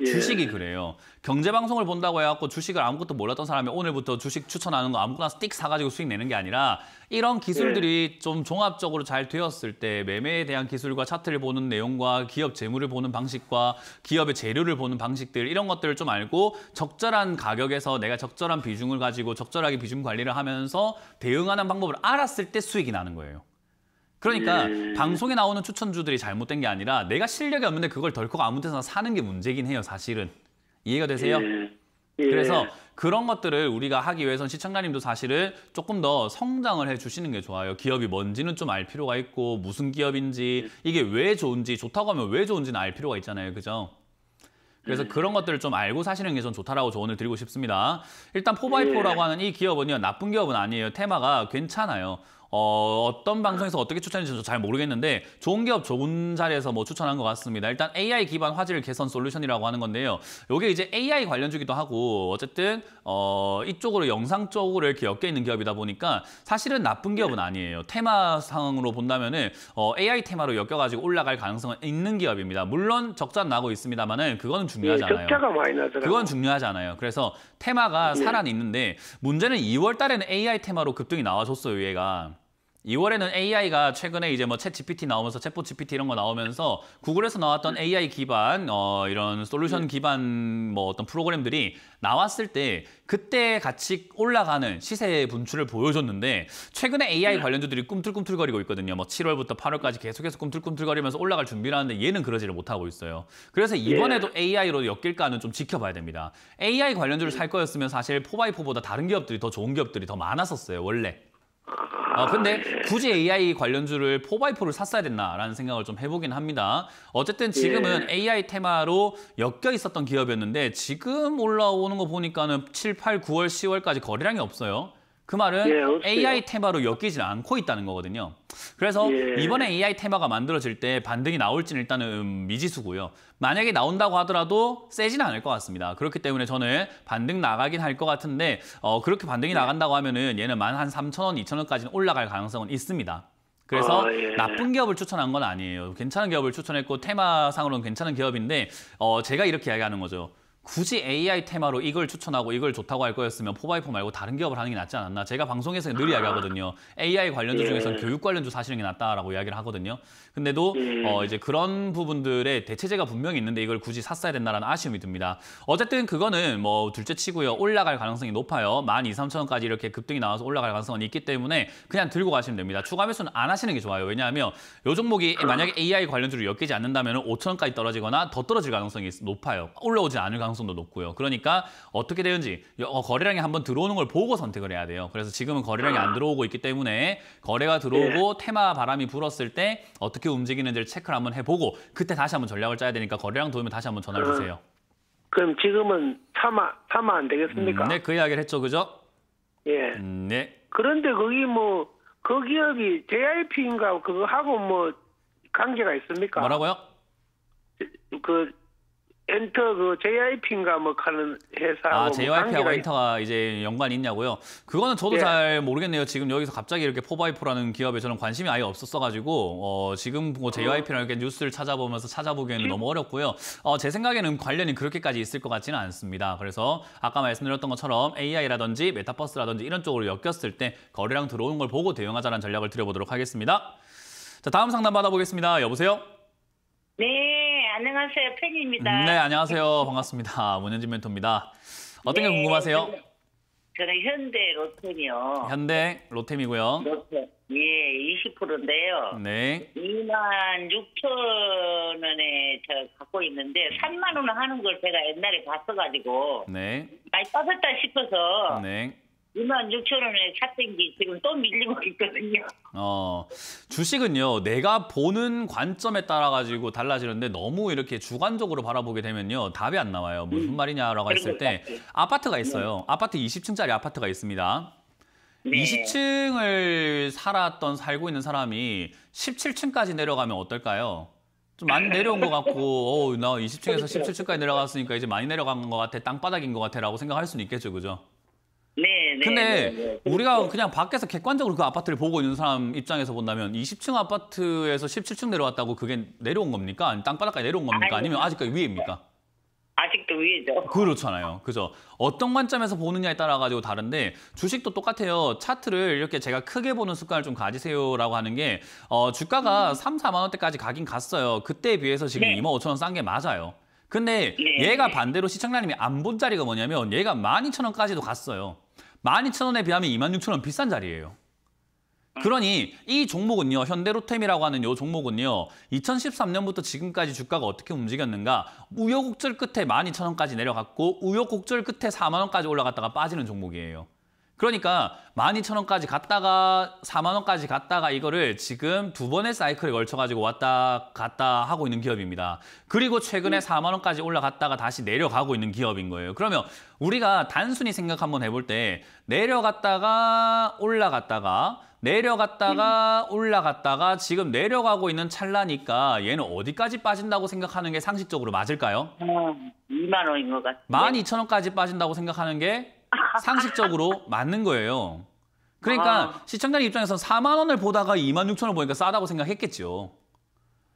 예. 주식이 그래요. 경제 방송을 본다고 해갖고 주식을 아무것도 몰랐던 사람이 오늘부터 주식 추천하는 거 아무거나 스틱 사가지고 수익 내는 게 아니라 이런 기술들이 예. 좀 종합적으로 잘 되었을 때 매매에 대한 기술과 차트를 보는 내용과 기업 재물을 보는 방식과 기업의 재료를 보는 방식들 이런 것들을 좀 알고 적절한 가격에서 내가 적절한 비중을 가지고 적절하게 비중 관리를 하면서 대응하는 방법을 알았을 때 수익이 나는 거예요. 그러니까 음... 방송에 나오는 추천주들이 잘못된 게 아니라 내가 실력이 없는데 그걸 덜컥 아무 데서나 사는 게 문제긴 해요, 사실은. 이해가 되세요? 예. 예. 그래서 그런 것들을 우리가 하기 위해선 시청자님도 사실은 조금 더 성장을 해주시는 게 좋아요. 기업이 뭔지는 좀 알 필요가 있고 무슨 기업인지 이게 왜 좋은지 좋다고 하면 왜 좋은지는 알 필요가 있잖아요. 그죠? 그래서 음. 그런 것들을 좀 알고 사시는 게전 좋다라고 조언을 드리고 싶습니다. 일단 4x4라고 예. 하는 이 기업은요. 나쁜 기업은 아니에요. 테마가 괜찮아요. 어, 어떤 방송에서 어떻게 추천했는지 잘 모르겠는데 좋은 기업 좋은 자리에서 뭐 추천한 것 같습니다. 일단 AI 기반 화질 개선 솔루션이라고 하는 건데요. 이게 이제 AI 관련주기도 하고 어쨌든 어, 이쪽으로 영상 쪽으로 이렇게 엮여 있는 기업이다 보니까 사실은 나쁜 네. 기업은 아니에요. 테마 상황으로 본다면은 어, AI 테마로 엮여가지고 올라갈 가능성은 있는 기업입니다. 물론 적자 나고 있습니다만은 그거는 중요하잖아요. 네, 예, 적자가 많이 나더라고요. 그건 중요하잖아요. 그래서 테마가 예. 살아 있는데 문제는 2월 달에는 AI 테마로 급등이 나와줬어요, 얘가. 2월에는 AI가 최근에 이제 뭐 챗 GPT 나오면서 챗봇 GPT 이런 거 나오면서 구글에서 나왔던 AI 기반 어 이런 솔루션 네. 기반 뭐 어떤 프로그램들이 나왔을 때 그때 같이 올라가는 시세 의 분출을 보여줬는데 최근에 AI 네. 관련주들이 꿈틀꿈틀거리고 있거든요. 뭐 7월부터 8월까지 계속해서 꿈틀꿈틀거리면서 올라갈 준비를 하는데 얘는 그러지를 못하고 있어요. 그래서 이번에도 예. AI로 엮일까는 좀 지켜봐야 됩니다. AI 관련주를 살 거였으면 사실 4x4보다 다른 기업들이 더 좋은 기업들이 더 많았었어요. 원래. 어, 근데 굳이 AI 관련주를 4x4를 샀어야 됐나라는 생각을 좀 해보긴 합니다. 어쨌든 예. 지금은 예. AI 테마로 엮여 있었던 기업이었는데 지금 올라오는 거 보니까는 7, 8, 9월, 10월까지 거래량이 없어요. 그 말은 예, AI 테마로 엮이진 않고 있다는 거거든요. 그래서 예. 이번에 AI 테마가 만들어질 때 반등이 나올지는 일단은 미지수고요. 만약에 나온다고 하더라도 세지는 않을 것 같습니다. 그렇기 때문에 저는 반등 나가긴 할 것 같은데 어, 그렇게 반등이 예. 나간다고 하면은 얘는 만 한3천원2천 원까지는 올라갈 가능성은 있습니다. 그래서 아, 예. 나쁜 기업을 추천한 건 아니에요. 괜찮은 기업을 추천했고 테마상으로는 괜찮은 기업인데 어, 제가 이렇게 이야기하는 거죠. 굳이 AI 테마로 이걸 추천하고 이걸 좋다고 할 거였으면 4x4 말고 다른 기업을 하는 게 낫지 않았나. 제가 방송에서 늘 이야기하거든요. AI 관련주 네. 중에서는 교육 관련주 사시는 게 낫다라고 이야기를 하거든요. 근데도 예. 어, 이제 그런 부분들의 대체제가 분명히 있는데 이걸 굳이 샀어야 된다라는 아쉬움이 듭니다. 어쨌든 그거는 뭐 둘째 치고요. 올라갈 가능성이 높아요. 만 2, 3천 원까지 이렇게 급등이 나와서 올라갈 가능성은 있기 때문에 그냥 들고 가시면 됩니다. 추가 매수는 안 하시는 게 좋아요. 왜냐하면 요 종목이 만약에 AI 관련주를 엮이지 않는다면 5천 원까지 떨어지거나 더 떨어질 가능성이 높아요. 올라오지 않을 가능성 가능성도 높고요. 그러니까 어떻게 되는지 어, 거래량이 한번 들어오는 걸 보고 선택을 해야 돼요. 그래서 지금은 거래량이 안 들어오고 있기 때문에 거래가 들어오고 예. 테마 바람이 불었을 때 어떻게 움직이는지를 체크를 한번 해보고 그때 다시 한번 전략을 짜야 되니까 거래량 도움이 다시 한번 전화 를 어. 주세요. 그럼 지금은 참아 참아 안 되겠습니까? 음, 네, 그 이야기를 했죠, 그죠? 예. 음, 네. 그런데 거기 뭐 그 기업이 JIP인가 그거 하고 뭐 관계가 있습니까? 뭐라고요? 그 엔터 그 j y p 인가뭐 하는 회사 아 JYP하고 뭐 엔터가 이제 연관이 있냐고요? 그거는 저도 예. 잘 모르겠네요. 지금 여기서 갑자기 이렇게 포바이4라는 기업에 저는 관심이 아예 없었어가지고 어, 지금 뭐 j y p 랑는 이렇게 뉴스를 찾아보면서 찾아보기에는 너무 어렵고요. 어, 제 생각에는 관련이 그렇게까지 있을 것 같지는 않습니다. 그래서 아까 말씀드렸던 것처럼 AI라든지 메타버스라든지 이런 쪽으로 엮였을 때 거래량 들어오는 걸 보고 대응하자는 전략을 드려보도록 하겠습니다. 자 다음 상담 받아보겠습니다. 여보세요? 네. 안녕하세요. 팬입니다. 네, 안녕하세요. 반갑습니다. 문현진 멘토입니다. 어떤 네, 게 궁금하세요? 저는, 저는 현대 로템이요. 현대 로템이고요. 로템. 예, 20%인데요. 네. 2만 6천 원에 저 갖고 있는데 3만 원 하는 걸 제가 옛날에 봤어가지고 네. 많이 빠졌다 싶어서 네. 2만 6천 원에 샀던 게 지금 또 밀리고 있거든요. 어, 주식은요, 내가 보는 관점에 따라 가지고 달라지는데 너무 이렇게 주관적으로 바라보게 되면요, 답이 안 나와요. 무슨 음, 말이냐라고 했을 때아파트가 있어요. 음. 아파트 20층짜리 아파트가 있습니다. 네. 20층을 살았던 살고 있는 사람이 17층까지 내려가면 어떨까요? 좀 많이 내려온 것 같고, 어나 20층에서 17층까지 내려갔으니까 이제 많이 내려간 것 같아, 땅바닥인 것 같아라고 생각할 수는 있겠죠, 그죠? 네, 네. 근데 네, 네, 네. 우리가 그냥 밖에서 객관적으로 그 아파트를 보고 있는 사람 입장에서 본다면 20층 아파트에서 17층 내려왔다고 그게 내려온 겁니까? 땅바닥까지 내려온 겁니까? 아니면 아직까지 위에입니까? 아직도 위죠 그렇잖아요. 그죠. 어떤 관점에서 보느냐에 따라 가지고 다른데 주식도 똑같아요. 차트를 이렇게 제가 크게 보는 습관을 좀 가지세요라고 하는 게 어, 주가가 음. 3, 4만 원대까지 가긴 갔어요. 그때에 비해서 지금 네. 2만 5천 원 싼 게 맞아요. 근데 네. 얘가 반대로 시청자님이 안 본 자리가 뭐냐면 얘가 12,000원까지도 갔어요. 12,000원에 비하면 26,000원 비싼 자리예요. 그러니 이 종목은요, 현대로템이라고 하는 이 종목은요, 2013년부터 지금까지 주가가 어떻게 움직였는가, 우여곡절 끝에 12,000원까지 내려갔고, 우여곡절 끝에 4만 원까지 올라갔다가 빠지는 종목이에요. 그러니까 12,000원까지 갔다가 4만원까지 갔다가 이거를 지금 두 번의 사이클에 걸쳐가지고 왔다 갔다 하고 있는 기업입니다. 그리고 최근에 4만원까지 음. 올라갔다가 다시 내려가고 있는 기업인 거예요. 그러면 우리가 단순히 생각 한번 해볼 때 내려갔다가 올라갔다가 내려갔다가 음. 올라갔다가 지금 내려가고 있는 찰나니까 얘는 어디까지 빠진다고 생각하는 게 상식적으로 맞을까요? 2만 음, 원인 것 같아요. 12,000원까지 빠진다고 생각하는 게 상식적으로 맞는 거예요. 그러니까 아. 시청자님 입장에서 4만 원을 보다가 2만 6천 원 보니까 싸다고 생각했겠죠.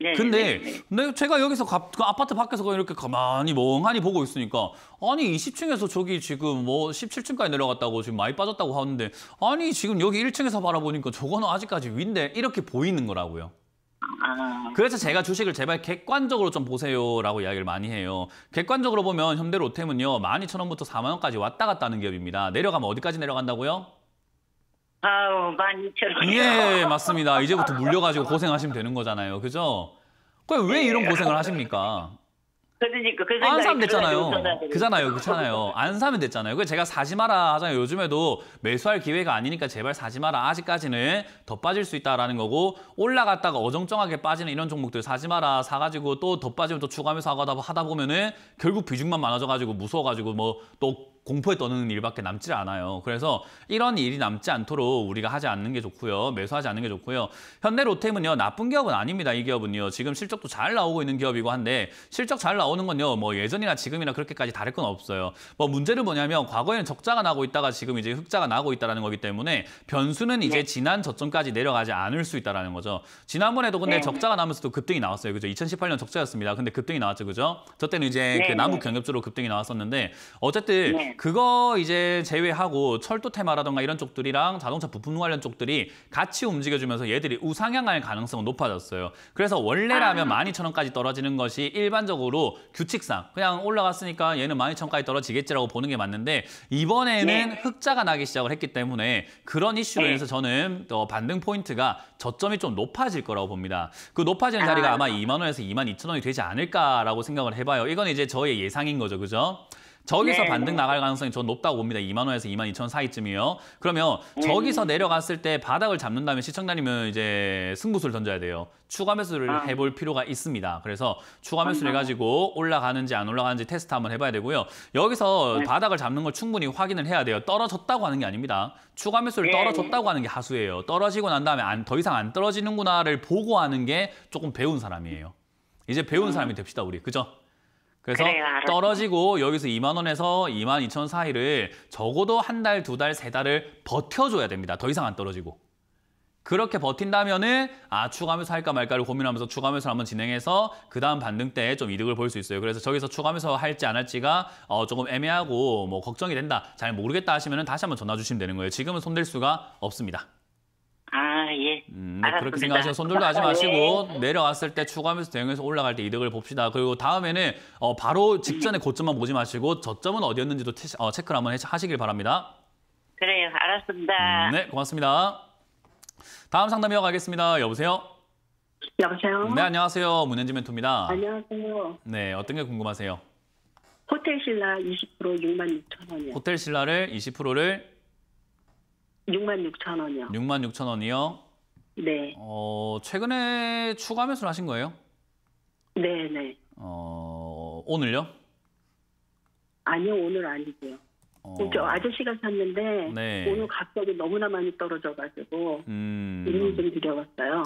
네, 근데 네, 네. 제가 여기서 가, 그 아파트 밖에서 이렇게 가만히 멍하니 보고 있으니까 아니 20층에서 저기 지금 뭐 17층까지 내려갔다고 지금 많이 빠졌다고 하는데 아니 지금 여기 1층에서 바라보니까 저거는 아직까지 윈데 이렇게 보이는 거라고요. 아. 그래서 제가 주식을 제발 객관적으로 좀 보세요라고 이야기를 많이 해요. 객관적으로 보면 현대 로템은요. 12,000원부터 4만 원까지 왔다 갔다 하는 기업입니다. 내려가면 어디까지 내려간다고요? 아우, 12,000원. 예, 맞습니다. 이제부터 물려가지고 고생하시면 되는 거잖아요. 그죠? 그 왜 이런 고생을 하십니까? 그러니까 그안 사면 됐잖아요. 그잖아요. 그렇잖아요. 안 사면 됐잖아요. 그 제가 사지 마라 하잖아요. 요즘에도 매수할 기회가 아니니까 제발 사지 마라. 아직까지는 더 빠질 수 있다라는 거고 올라갔다가 어정쩡하게 빠지는 이런 종목들 사지 마라. 사가지고 또 더 빠지면 또 추가하면서 하다 보면은 결국 비중만 많아져가지고 무서워가지고 뭐또 공포에 떠는 일밖에 남지 않아요. 그래서 이런 일이 남지 않도록 우리가 하지 않는 게 좋고요. 매수하지 않는 게 좋고요. 현대로템은요. 나쁜 기업은 아닙니다. 이 기업은요. 지금 실적도 잘 나오고 있는 기업이고 한데 실적 잘 나오는 건요. 뭐 예전이나 지금이나 그렇게까지 다를 건 없어요. 뭐 문제는 뭐냐면 과거에는 적자가 나고 있다가 지금 이제 흑자가 나고 있다는 거기 때문에 변수는 이제 네. 지난 저점까지 내려가지 않을 수 있다는 거죠. 지난번에도 근데 네. 적자가 나면서도 급등이 나왔어요. 그죠? 2018년 적자였습니다. 근데 급등이 나왔죠. 그죠? 저때는 이제 그 네. 그 남북 경협주로 급등이 나왔었는데 어쨌든 네. 그거 이제 제외하고 철도 테마라던가 이런 쪽들이랑 자동차 부품 관련 쪽들이 같이 움직여주면서 얘들이 우상향할 가능성은 높아졌어요. 그래서 원래라면 1 2 0 0 0 원까지 떨어지는 것이 일반적으로 규칙상 그냥 올라갔으니까 얘는 1 2 0 0 0 원까지 떨어지겠지라고 보는 게 맞는데 이번에는 네. 흑자가 나기 시작을 했기 때문에 그런 이슈로 네. 인해서 저는 반등 포인트가 저점이 좀 높아질 거라고 봅니다. 그 높아지는 자리가 아. 아마 2만 원에서 2 2 0 0 0 원이 되지 않을까라고 생각을 해봐요. 이건 이제 저의 예상인 거죠, 그죠? 저기서 네, 반등 네. 나갈 가능성이 전 높다고 봅니다. 2만 원에서 2만 2천 사이쯤이요. 그러면 네. 저기서 내려갔을 때 바닥을 잡는다면 시청자님은 이제 승부수를 던져야 돼요. 추가 매수를 아. 해볼 필요가 있습니다. 그래서 추가 매수를 해가지고 올라가는지 안 올라가는지 테스트 한번 해봐야 되고요. 여기서 네. 바닥을 잡는 걸 충분히 확인을 해야 돼요. 떨어졌다고 하는 게 아닙니다. 추가 매수를 예, 예. 떨어졌다고 하는 게 하수예요. 떨어지고 난 다음에 안, 더 이상 안 떨어지는구나를 보고 하는 게 조금 배운 사람이에요. 이제 배운 아. 사람이 됩시다, 우리. 그죠? 그래서 그래요, 떨어지고 여기서 2만 원에서 2만 2천 사이를 적어도 한 달, 두 달, 세 달을 버텨줘야 됩니다. 더 이상 안 떨어지고. 그렇게 버틴다면은 아 추가하면서 할까 말까를 고민하면서 추가하면서 한번 진행해서 그 다음 반등 때 좀 이득을 볼 수 있어요. 그래서 저기서 추가하면서 할지 안 할지가 어, 조금 애매하고 뭐 걱정이 된다, 잘 모르겠다 하시면은 다시 한번 전화 주시면 되는 거예요. 지금은 손댈 수가 없습니다. 아, 예. 음, 알았 그렇게 생각하시고 손절도 하지 예. 마시고 네. 내려왔을 때 추가하면서 대응해서 올라갈 때 이득을 봅시다. 그리고 다음에는 어, 바로 직전에 고점만 보지 마시고 저점은 어디였는지도 체, 어, 체크를 한번 하시길 바랍니다. 그래요. 알았습니다. 음, 네, 고맙습니다. 다음 상담 이어가겠습니다. 여보세요? 여보세요? 네, 안녕하세요. 문현지 멘토입니다. 안녕하세요. 네, 어떤 게 궁금하세요? 호텔 신라 20% 6만 6천 원이요. 호텔 신라를 20%를 6만 6천 원이요. 6만 6천 원이요? 네. 어, 최근에 추가 매수를 하신 거예요? 네, 네. 어, 오늘요? 아니요, 오늘 아니고요. 어... 아저씨가 샀는데 네. 오늘 갑자기 너무나 많이 떨어져가지고 음... 이미 좀 드려봤어요.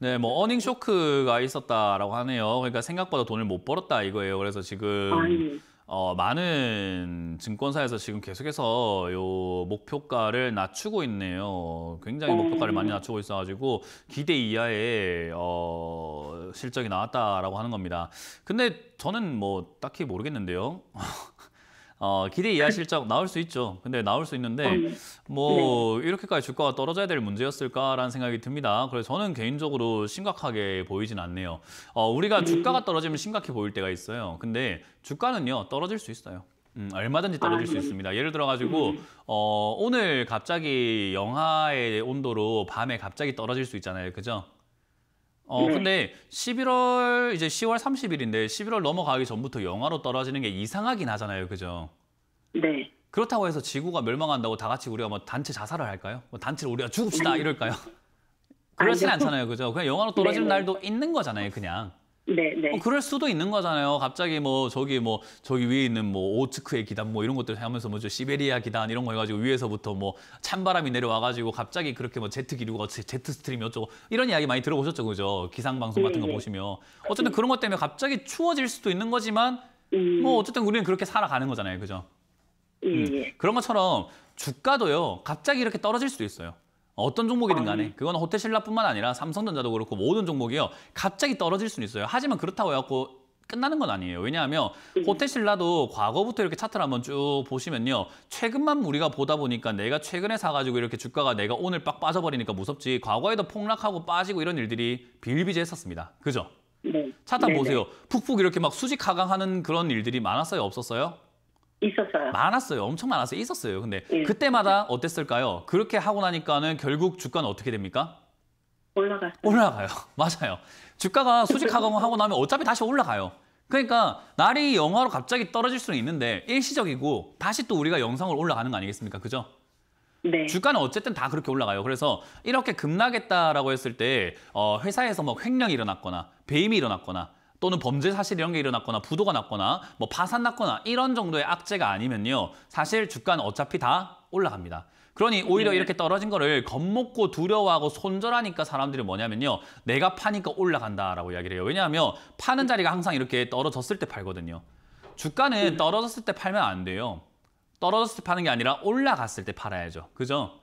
네, 뭐 어닝 쇼크가 있었다라고 하네요. 그러니까 생각보다 돈을 못 벌었다 이거예요. 그래서 지금 아, 네. 어, 많은 증권사에서 지금 계속해서 요 목표가를 낮추고 있네요. 굉장히 네. 목표가를 많이 낮추고 있어가지고 기대 이하의 어, 실적이 나왔다라고 하는 겁니다. 근데 저는 뭐 딱히 모르겠는데요. 어, 기대 이하 실적 나올 수 있죠. 근데 나올 수 있는데 어, 네. 뭐 네. 이렇게까지 주가가 떨어져야 될 문제였을까라는 생각이 듭니다. 그래서 저는 개인적으로 심각하게 보이진 않네요. 어, 우리가 음. 주가가 떨어지면 심각해 보일 때가 있어요. 근데 주가는요 떨어질 수 있어요. 음, 얼마든지 아, 떨어질 수 네. 있습니다. 예를 들어가지고 음. 어, 오늘 갑자기 영하의 온도로 밤에 갑자기 떨어질 수 있잖아요. 그죠? 어 네. 근데 11월 이제 10월 30일인데 11월 넘어가기 전부터 영화로 떨어지는 게 이상하긴 하잖아요, 그죠? 네. 그렇다고 해서 지구가 멸망한다고 다 같이 우리가 뭐 단체 자살을 할까요? 뭐 단체로 우리가 죽읍시다 음. 이럴까요? 그렇진 않잖아요, 그죠? 그냥 영화로 떨어지는 네, 네. 날도 있는 거잖아요, 그냥. 네, 네. 뭐 그럴 수도 있는 거잖아요. 갑자기 뭐 저기 뭐 저기 위에 있는 뭐 오츠크의 기단 뭐 이런 것들 하면서 뭐저 시베리아 기단 이런 거 해가지고 위에서부터 뭐 찬바람이 내려와가지고 갑자기 그렇게 뭐 제트 기류가 제트 스트림이 어쩌고 이런 이야기 많이 들어보셨죠, 그죠? 기상 방송 같은 거 네, 네. 보시면 어쨌든 그런 것 때문에 갑자기 추워질 수도 있는 거지만 음. 뭐 어쨌든 우리는 그렇게 살아가는 거잖아요, 그죠? 예, 음. 예. 그런 것처럼 주가도요 갑자기 이렇게 떨어질 수도 있어요. 어떤 종목이든 간에 그건 호텔신라뿐만 아니라 삼성전자도 그렇고 모든 종목이요 갑자기 떨어질 수는 있어요. 하지만 그렇다고 해갖고 끝나는 건 아니에요. 왜냐하면 음. 호텔신라도 과거부터 이렇게 차트를 한번 쭉 보시면요. 최근만 우리가 보다 보니까 내가 최근에 사가지고 이렇게 주가가 내가 오늘 빡 빠져버리니까 무섭지 과거에도 폭락하고 빠지고 이런 일들이 비일비재했었습니다. 그죠? 네. 차트 한번 네, 네. 보세요. 푹푹 이렇게 막 수직 하강하는 그런 일들이 많았어요? 없었어요? 있었어요. 많았어요. 엄청 많았어요. 있었어요. 근데 예. 그때마다 어땠을까요? 그렇게 하고 나니까는 결국 주가는 어떻게 됩니까? 올라갔요 올라가요. 맞아요. 주가가 수직하고 하고 나면 어차피 다시 올라가요. 그러니까 날이 영화로 갑자기 떨어질 수는 있는데 일시적이고 다시 또 우리가 영상을 올라가는 거 아니겠습니까? 그죠? 네. 주가는 어쨌든 다 그렇게 올라가요. 그래서 이렇게 급락했다라고 했을 때 어, 회사에서 뭐 횡령이 일어났거나 배임이 일어났거나 또는 범죄 사실 이런 게 일어났거나 부도가 났거나 뭐 파산 났거나 이런 정도의 악재가 아니면요. 사실 주가는 어차피 다 올라갑니다. 그러니 오히려 네. 이렇게 떨어진 거를 겁먹고 두려워하고 손절하니까 사람들이 뭐냐면요. 내가 파니까 올라간다라고 이야기를 해요. 왜냐하면 파는 자리가 항상 이렇게 떨어졌을 때 팔거든요. 주가는 네. 떨어졌을 때 팔면 안 돼요. 떨어졌을 때 파는 게 아니라 올라갔을 때 팔아야죠. 그죠?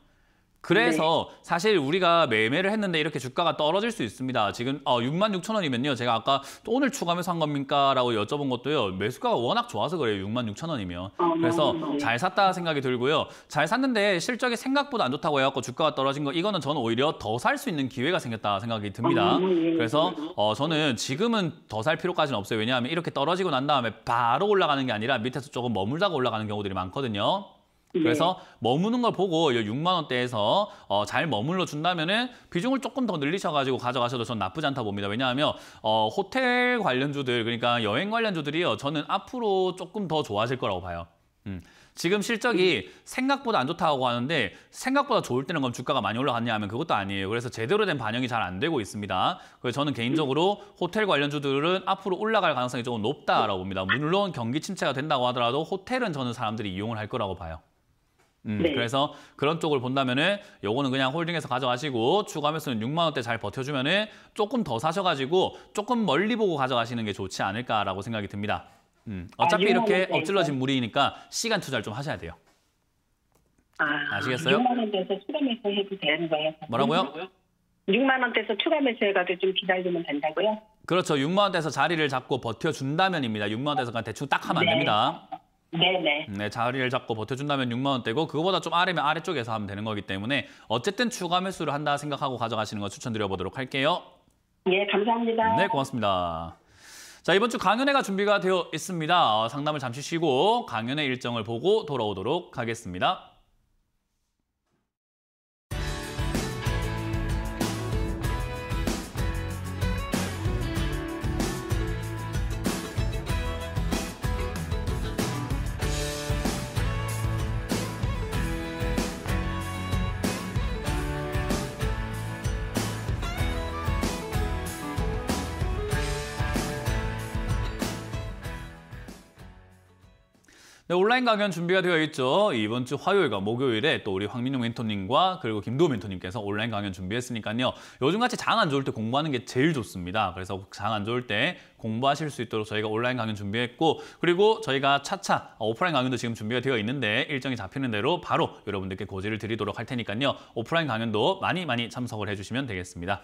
그래서 네. 사실 우리가 매매를 했는데 이렇게 주가가 떨어질 수 있습니다. 지금 어, 6만 6천 원이면요. 제가 아까 오늘 추가하면서 한 겁니까? 라고 여쭤본 것도요. 매수가가 워낙 좋아서 그래요. 6만 6천 원이면. 아, 네, 그래서 잘 샀다 생각이 들고요. 잘 샀는데 실적이 생각보다 안 좋다고 해갖고 주가가 떨어진 거 이거는 저는 오히려 더 살 수 있는 기회가 생겼다 생각이 듭니다. 아, 네, 그래서 어, 저는 지금은 더 살 필요까지는 없어요. 왜냐하면 이렇게 떨어지고 난 다음에 바로 올라가는 게 아니라 밑에서 조금 머물다가 올라가는 경우들이 많거든요. 네. 그래서 머무는 걸 보고 6만 원대에서 어, 잘 머물러 준다면은 비중을 조금 더 늘리셔가지고 가져가셔도 전 나쁘지 않다 봅니다. 왜냐하면 어, 호텔 관련주들 그러니까 여행 관련주들이요 저는 앞으로 조금 더 좋아질 거라고 봐요. 음. 지금 실적이 음. 생각보다 안 좋다고 하는데 생각보다 좋을 때는 그럼 주가가 많이 올라갔냐 하면 그것도 아니에요. 그래서 제대로 된 반영이 잘 안 되고 있습니다. 그래서 저는 개인적으로 호텔 관련주들은 앞으로 올라갈 가능성이 조금 높다라고 봅니다. 물론 경기 침체가 된다고 하더라도 호텔은 저는 사람들이 이용을 할 거라고 봐요. 음, 네. 그래서 그런 쪽을 본다면은 요거는 그냥 홀딩해서 가져가시고 추가 매수는 6만 원대 잘 버텨주면은 조금 더 사셔가지고 조금 멀리 보고 가져가시는 게 좋지 않을까라고 생각이 듭니다. 음, 아, 어차피 아, 이렇게 엎질러진 무리니까 시간 투자를 좀 하셔야 돼요. 아, 시겠어요 6만 원대에서 추가 매수 해도 되는 거예요? 뭐라고요? 6만 원대에서 추가 매수해가지고 좀 기다리면 된다고요? 그렇죠. 6만 원대에서 자리를 잡고 버텨준다면입니다. 6만 원대에서 그냥 대충 딱 하면 안 네. 됩니다. 네. 네네. 네, 자리를 잡고 버텨준다면 6만 원대고 그거보다 좀 아래면 아래쪽에서 하면 되는 거기 때문에 어쨌든 추가 매수를 한다 생각하고 가져가시는 거 추천드려보도록 할게요. 예, 감사합니다. 네, 고맙습니다. 자, 이번 주 강연회가 준비가 되어 있습니다. 어, 상담을 잠시 쉬고 강연회 일정을 보고 돌아오도록 하겠습니다. 네, 온라인 강연 준비가 되어 있죠. 이번 주 화요일과 목요일에 또 우리 황민용 멘토님과 그리고 김도우 멘토님께서 온라인 강연 준비했으니까요. 요즘같이 장 안 좋을 때 공부하는 게 제일 좋습니다. 그래서 장 안 좋을 때 공부하실 수 있도록 저희가 온라인 강연 준비했고 그리고 저희가 차차 오프라인 강연도 지금 준비가 되어 있는데 일정이 잡히는 대로 바로 여러분들께 고지를 드리도록 할 테니까요. 오프라인 강연도 많이 많이 참석을 해주시면 되겠습니다.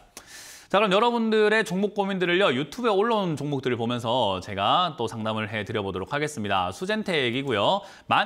자 그럼 여러분들의 종목 고민들을요 유튜브에 올라온 종목들을 보면서 제가 또 상담을 해드려보도록 하겠습니다. 수젠텍이고요.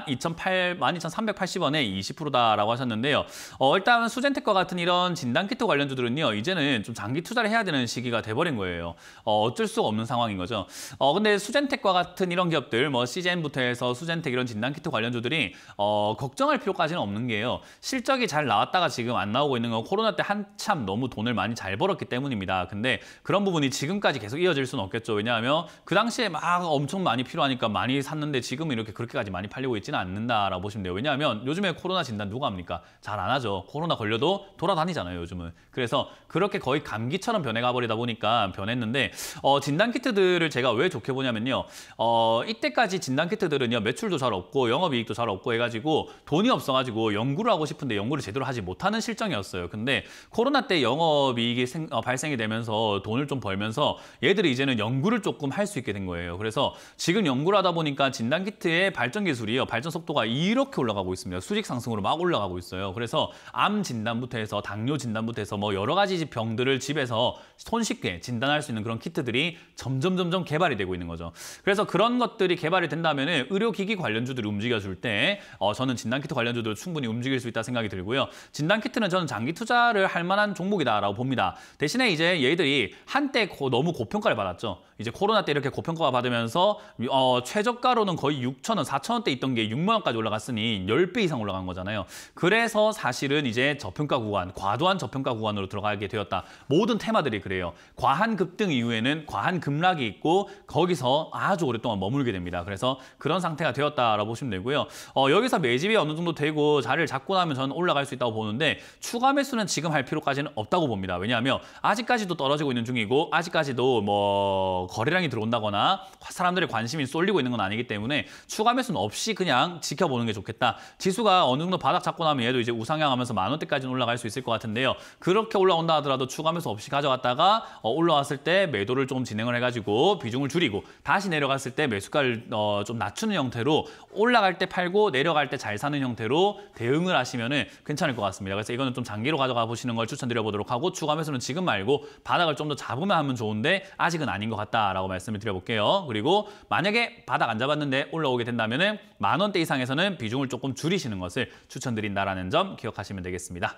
12,800, 3 8 0원에 20%다라고 하셨는데요. 어, 일단 수젠텍과 같은 이런 진단키트 관련주들은요. 이제는 좀 장기 투자를 해야 되는 시기가 돼버린 거예요. 어, 어쩔 수가 없는 상황인 거죠. 어, 근데 수젠텍과 같은 이런 기업들 뭐 CGN부터 해서 수젠텍 이런 진단키트 관련주들이 어, 걱정할 필요까지는 없는 게요. 실적이 잘 나왔다가 지금 안 나오고 있는 건 코로나 때 한참 너무 돈을 많이 잘 벌었기 때문입니다. 부분입니다. 근데 그런 부분이 지금까지 계속 이어질 수는 없겠죠. 왜냐하면 그 당시에 막 엄청 많이 필요하니까 많이 샀는데 지금 이렇게 그렇게까지 많이 팔리고 있지는 않는다라고 보시면 돼요. 왜냐하면 요즘에 코로나 진단 누가 합니까? 잘 안 하죠. 코로나 걸려도 돌아다니잖아요, 요즘은. 그래서 그렇게 거의 감기처럼 변해가 버리다 보니까 변했는데 어, 진단 키트들을 제가 왜 좋게 보냐면요. 어, 이때까지 진단 키트들은요. 매출도 잘 없고 영업이익도 잘 없고 해가지고 돈이 없어가지고 연구를 하고 싶은데 연구를 제대로 하지 못하는 실정이었어요. 근데 코로나 때 영업이익이 생, 어, 발 발생이 되면서 돈을 좀 벌면서 얘들이 이제는 연구를 조금 할 수 있게 된 거예요. 그래서 지금 연구를 하다 보니까 진단키트의 발전 기술이요. 발전 속도가 이렇게 올라가고 있습니다. 수직 상승으로 막 올라가고 있어요. 그래서 암 진단부터 해서 당뇨 진단부터 해서 뭐 여러 가지 병들을 집에서 손쉽게 진단할 수 있는 그런 키트들이 점점 점점 개발이 되고 있는 거죠. 그래서 그런 것들이 개발이 된다면 의료기기 관련주들이 움직여줄 때 어, 저는 진단키트 관련주들 충분히 움직일 수 있다 생각이 들고요. 진단키트는 저는 장기 투자를 할 만한 종목이다라고 봅니다. 대신에 최근에 이제 얘들이 한때 고, 너무 고평가를 받았죠. 이제 코로나 때 이렇게 고평가 받으면서 어, 최저가로는 거의 6천 원, 4천 원대 있던 게 6만 원까지 올라갔으니 10배 이상 올라간 거잖아요. 그래서 사실은 이제 저평가 구간, 과도한 저평가 구간으로 들어가게 되었다. 모든 테마들이 그래요. 과한 급등 이후에는 과한 급락이 있고 거기서 아주 오랫동안 머물게 됩니다. 그래서 그런 상태가 되었다라고 보시면 되고요. 어, 여기서 매집이 어느 정도 되고 자리를 잡고 나면 저는 올라갈 수 있다고 보는데 추가 매수는 지금 할 필요까지는 없다고 봅니다. 왜냐하면 아직 아직까지도 떨어지고 있는 중이고 아직까지도 뭐 거래량이 들어온다거나 사람들의 관심이 쏠리고 있는 건 아니기 때문에 추가 매수는 없이 그냥 지켜보는 게 좋겠다. 지수가 어느 정도 바닥 잡고 나면 얘도 이제 우상향하면서 만 원대까지는 올라갈 수 있을 것 같은데요. 그렇게 올라온다 하더라도 추가 매수 없이 가져갔다가 어, 올라왔을 때 매도를 좀 진행을 해가지고 비중을 줄이고 다시 내려갔을 때 매수가를 어, 좀 낮추는 형태로 올라갈 때 팔고 내려갈 때 잘 사는 형태로 대응을 하시면 괜찮을 것 같습니다. 그래서 이거는 좀 장기로 가져가 보시는 걸 추천드려보도록 하고 추가 매수는 지금 말고 말고 바닥을 좀 더 잡으면 하면 좋은데 아직은 아닌 것 같다라고 말씀을 드려볼게요. 그리고 만약에 바닥 안 잡았는데 올라오게 된다면 은만 원대 이상에서는 비중을 조금 줄이시는 것을 추천드린다라는 점 기억하시면 되겠습니다.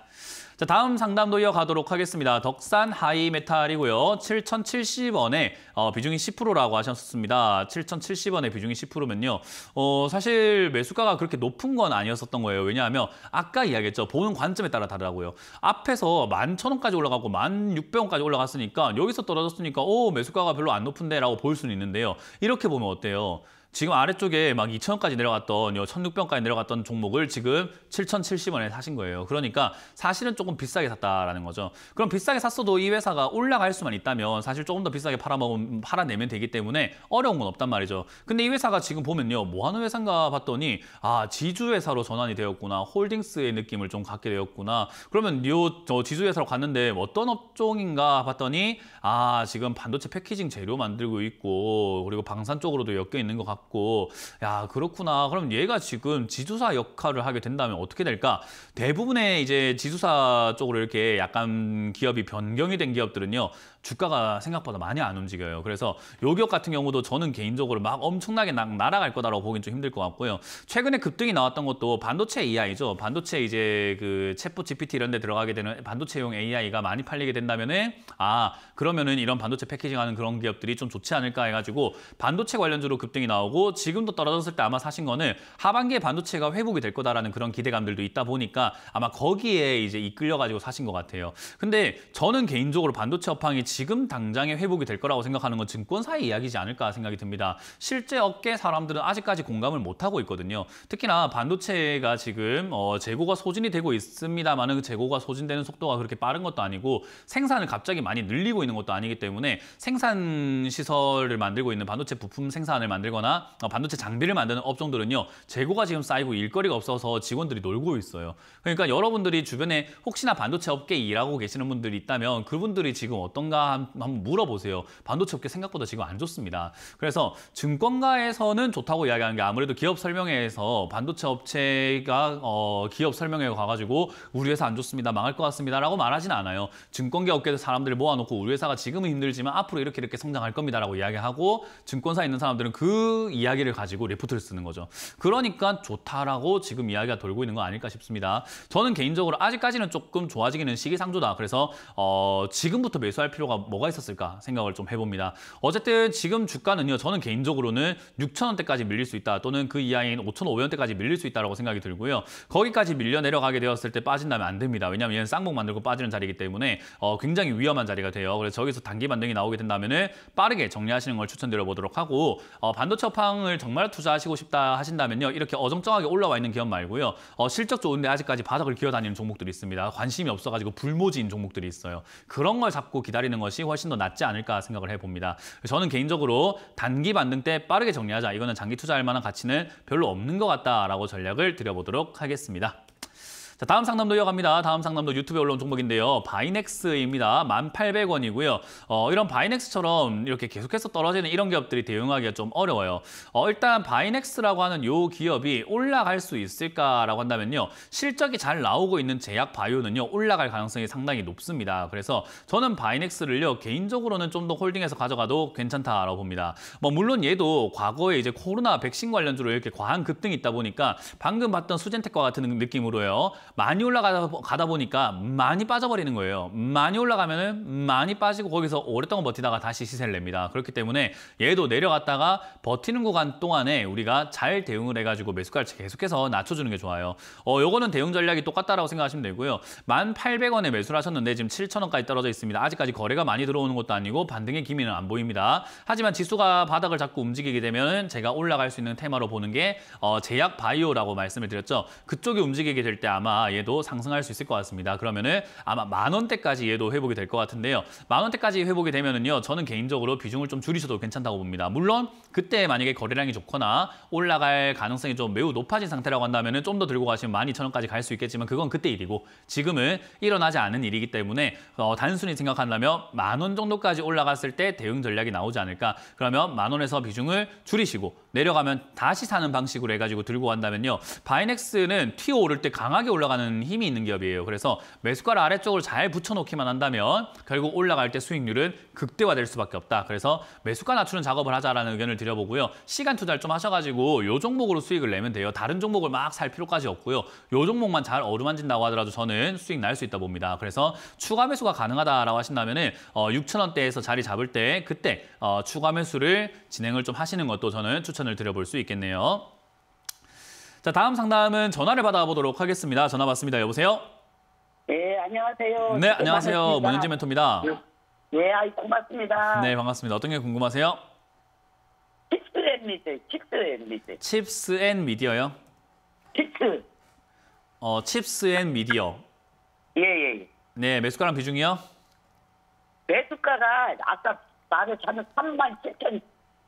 자, 다음 상담도 이어가도록 하겠습니다. 덕산 하이메탈이고요. 7,070원에 어, 비중이 10%라고 하셨습니다. 7,070원에 비중이 10%면요. 어, 사실 매수가가 그렇게 높은 건 아니었었던 거예요. 왜냐하면 아까 이야기했죠. 보는 관점에 따라 다르다고요. 앞에서 11,000원까지 올라가고 1,600원까지 0 올라갔으니까 여기서 떨어졌으니까 오 매수가가 별로 안 높은데 라고 볼 수는 있는데요. 이렇게 보면 어때요? 지금 아래쪽에 막 2천원까지 내려갔던, 1,600원까지 내려갔던 종목을 지금 7,070원에 사신 거예요. 그러니까 사실은 조금 비싸게 샀다라는 거죠. 그럼 비싸게 샀어도 이 회사가 올라갈 수만 있다면 사실 조금 더 비싸게 팔아먹으 팔아내면 되기 때문에 어려운 건 없단 말이죠. 근데 이 회사가 지금 보면요. 뭐 하는 회사인가 봤더니 아, 지주회사로 전환이 되었구나. 홀딩스의 느낌을 좀 갖게 되었구나. 그러면 요, 저 지주회사로 갔는데 어떤 업종인가 봤더니 아, 지금 반도체 패키징 재료 만들고 있고 그리고 방산 쪽으로도 엮여 있는 것 같고 같고 야 그렇구나 그럼 얘가 지금 지주사 역할을 하게 된다면 어떻게 될까 대부분의 이제 지주사 쪽으로 이렇게 약간 기업이 변경이 된 기업들은요 주가가 생각보다 많이 안 움직여요. 그래서 요격 같은 경우도 저는 개인적으로 막 엄청나게 날아갈 거다라고 보긴 기좀 힘들 것 같고요. 최근에 급등이 나왔던 것도 반도체 AI죠. 반도체 이제 그 챗봇 GPT 이런 데 들어가게 되는 반도체용 AI가 많이 팔리게 된다면은 아, 그러면은 이런 반도체 패키징하는 그런 기업들이 좀 좋지 않을까 해 가지고 반도체 관련주로 급등이 나오고 지금도 떨어졌을 때 아마 사신 거는 하반기에 반도체가 회복이 될 거다라는 그런 기대감들도 있다 보니까 아마 거기에 이제 이끌려 가지고 사신 것 같아요. 근데 저는 개인적으로 반도체 업황이 지금 당장에 회복이 될 거라고 생각하는 건 증권사의 이야기지 않을까 생각이 듭니다. 실제 업계 사람들은 아직까지 공감을 못하고 있거든요. 특히나 반도체가 지금 어, 재고가 소진이 되고 있습니다만 그 재고가 소진되는 속도가 그렇게 빠른 것도 아니고 생산을 갑자기 많이 늘리고 있는 것도 아니기 때문에 생산 시설을 만들고 있는 반도체 부품 생산을 만들거나 어, 반도체 장비를 만드는 업종들은요. 재고가 지금 쌓이고 일거리가 없어서 직원들이 놀고 있어요. 그러니까 여러분들이 주변에 혹시나 반도체 업계에 일하고 계시는 분들이 있다면 그분들이 지금 어떤가 한번 물어보세요. 반도체 업계 생각보다 지금 안 좋습니다. 그래서 증권가에서는 좋다고 이야기하는 게 아무래도 기업 설명회에서 반도체 업체가 어, 기업 설명회에 가가지고 우리 회사 안 좋습니다. 망할 것 같습니다라고 말하진 않아요. 증권계 업계에서 사람들을 모아놓고 우리 회사가 지금은 힘들지만 앞으로 이렇게 이렇게 성장할 겁니다라고 이야기하고 증권사에 있는 사람들은 그 이야기를 가지고 리포트를 쓰는 거죠. 그러니까 좋다라고 지금 이야기가 돌고 있는 거 아닐까 싶습니다. 저는 개인적으로 아직까지는 조금 좋아지기는 시기상조다. 그래서 어, 지금부터 매수할 필요가 요소가 뭐가 있었을까 생각을 좀 해봅니다. 어쨌든 지금 주가는요. 저는 개인적으로는 6천원대까지 밀릴 수 있다. 또는 그 이하인 5,500원대까지 밀릴 수 있다고 라 생각이 들고요. 거기까지 밀려 내려가게 되었을 때 빠진다면 안 됩니다. 왜냐하면 얘는 쌍봉 만들고 빠지는 자리이기 때문에 어, 굉장히 위험한 자리가 돼요. 그래서 저기서 단기 반등이 나오게 된다면 빠르게 정리하시는 걸 추천드려 보도록 하고 어, 반도체 업황을 정말 투자하시고 싶다 하신다면요. 이렇게 어정쩡하게 올라와 있는 기업 말고요. 어, 실적 좋은데 아직까지 바닥을 기어다니는 종목들이 있습니다. 관심이 없어가지고 불모지인 종목들이 있어요. 그런 걸 잡고 기다리는 것이 훨씬 더 낫지 않을까 생각을 해봅니다. 저는 개인적으로 단기 반등 때 빠르게 정리하자. 이거는 장기 투자할 만한 가치는 별로 없는 것 같다라고 전략을 드려보도록 하겠습니다. 자, 다음 상담도 이어갑니다. 다음 상담도 유튜브에 올라온 종목인데요. 바이넥스입니다. 1,800원이고요. 어, 이런 바이넥스처럼 이렇게 계속해서 떨어지는 이런 기업들이 대응하기가 좀 어려워요. 어, 일단 바이넥스라고 하는 요 기업이 올라갈 수 있을까라고 한다면요. 실적이 잘 나오고 있는 제약 바이오는요. 올라갈 가능성이 상당히 높습니다. 그래서 저는 바이넥스를요. 개인적으로는 좀 더 홀딩해서 가져가도 괜찮다라고 봅니다. 뭐 물론 얘도 과거에 이제 코로나 백신 관련주로 이렇게 과한 급등이 있다 보니까 방금 봤던 수젠텍과 같은 느낌으로요. 많이 올라가다 가다 보니까 많이 빠져버리는 거예요. 많이 올라가면은 많이 빠지고 거기서 오랫동안 버티다가 다시 시세를 냅니다. 그렇기 때문에 얘도 내려갔다가 버티는 구간 동안에 우리가 잘 대응을 해가지고 매수가를 계속해서 낮춰주는 게 좋아요. 어, 요거는 대응 전략이 똑같다라고 생각하시면 되고요. 만0 0 원에 매수를 하셨는데 지금 7 0 0 0 원까지 떨어져 있습니다. 아직까지 거래가 많이 들어오는 것도 아니고 반등의 기미는 안 보입니다. 하지만 지수가 바닥을 자꾸 움직이게 되면 제가 올라갈 수 있는 테마로 보는 게 어, 제약 바이오라고 말씀을 드렸죠. 그쪽이 움직이게 될 때 아마 얘도 상승할 수 있을 것 같습니다. 그러면은 아마 만 원대까지 얘도 회복이 될 것 같은데요. 만 원대까지 회복이 되면은요. 저는 개인적으로 비중을 좀 줄이셔도 괜찮다고 봅니다. 물론 그때 만약에 거래량이 좋거나 올라갈 가능성이 좀 매우 높아진 상태라고 한다면은 좀 더 들고 가시면 1 2 0 0 0 원까지 갈 수 있겠지만 그건 그때 일이고 지금은 일어나지 않은 일이기 때문에 어, 단순히 생각한다면 만원 정도까지 올라갔을 때 대응 전략이 나오지 않을까. 그러면 만 원에서 비중을 줄이시고 내려가면 다시 사는 방식으로 해가지고 들고 간다면요. 바이넥스는 튀어 오를 때 강하게 올라 올라가는 힘이 있는 기업이에요. 그래서 매수가를 아래쪽으로 잘 붙여놓기만 한다면 결국 올라갈 때 수익률은 극대화될 수밖에 없다. 그래서 매수가 낮추는 작업을 하자라는 의견을 드려보고요. 시간 투자를 좀 하셔가지고 요 종목으로 수익을 내면 돼요. 다른 종목을 막 살 필요까지 없고요. 요 종목만 잘 어루만진다고 하더라도 저는 수익 날 수 있다 봅니다. 그래서 추가 매수가 가능하다라고 하신다면 어, 6천원대에서 자리 잡을 때 그때 어, 추가 매수를 진행을 좀 하시는 것도 저는 추천을 드려볼 수 있겠네요. 자, 다음 상담은 전화를 받아보도록 하겠습니다. 전화 받습니다. 여보세요? 네, 안녕하세요. 네, 네 안녕하세요. 문현지 멘토입니다. 네, 네, 아이 고맙습니다. 네, 반갑습니다. 어떤 게 궁금하세요? 칩스 앤 미디어, 칩스 앤 미디어. 칩스 앤 미디어요? 칩스. 어, 칩스 앤 미디어. 예, 예, 예. 네, 매수가랑 비중이요? 매수가가 아까 말을 찾는 3 7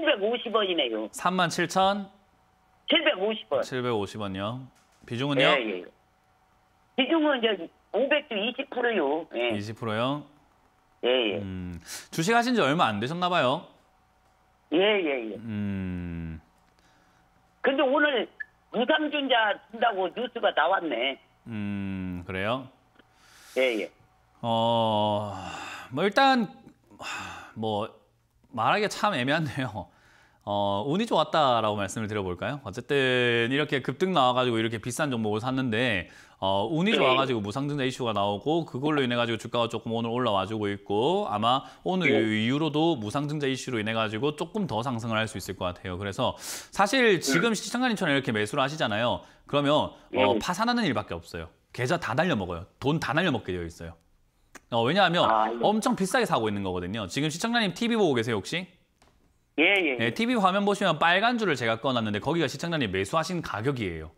750원이네요. 3만 7천? 750원. 750원요. 비중은요? 예, 예, 예. 비중은 이제 500주 20%요. 예. 20%요? 예, 예. 음, 주식 하신 지 얼마 안 되셨나 봐요. 예, 예, 예. 음. 근데 오늘 무상준자 준다고 뉴스가 나왔네. 음, 그래요? 예, 예. 어, 뭐 일단 뭐 말하기가 참 애매한데요. 어, 운이 좋았다라고 말씀을 드려볼까요? 어쨌든 이렇게 급등 나와가지고 이렇게 비싼 종목을 샀는데 어, 운이 네. 좋아가지고 무상증자 이슈가 나오고 그걸로 인해가지고 주가가 조금 오늘 올라와주고 있고 아마 오늘 네. 이후로도 무상증자 이슈로 인해가지고 조금 더 상승을 할 수 있을 것 같아요. 그래서 사실 네. 지금 시청자님처럼 이렇게 매수를 하시잖아요. 그러면 어, 파산하는 일밖에 없어요. 계좌 다 날려먹어요. 돈 다 날려먹게 되어 있어요. 어, 왜냐하면 아, 엄청 비싸게 사고 있는 거거든요. 지금 시청자님 TV 보고 계세요 혹시? 예, 예, 예. 네, TV 화면 보시면 빨간 줄을 제가 꺼놨는데 거기가 시청자님 매수하신 가격이에요.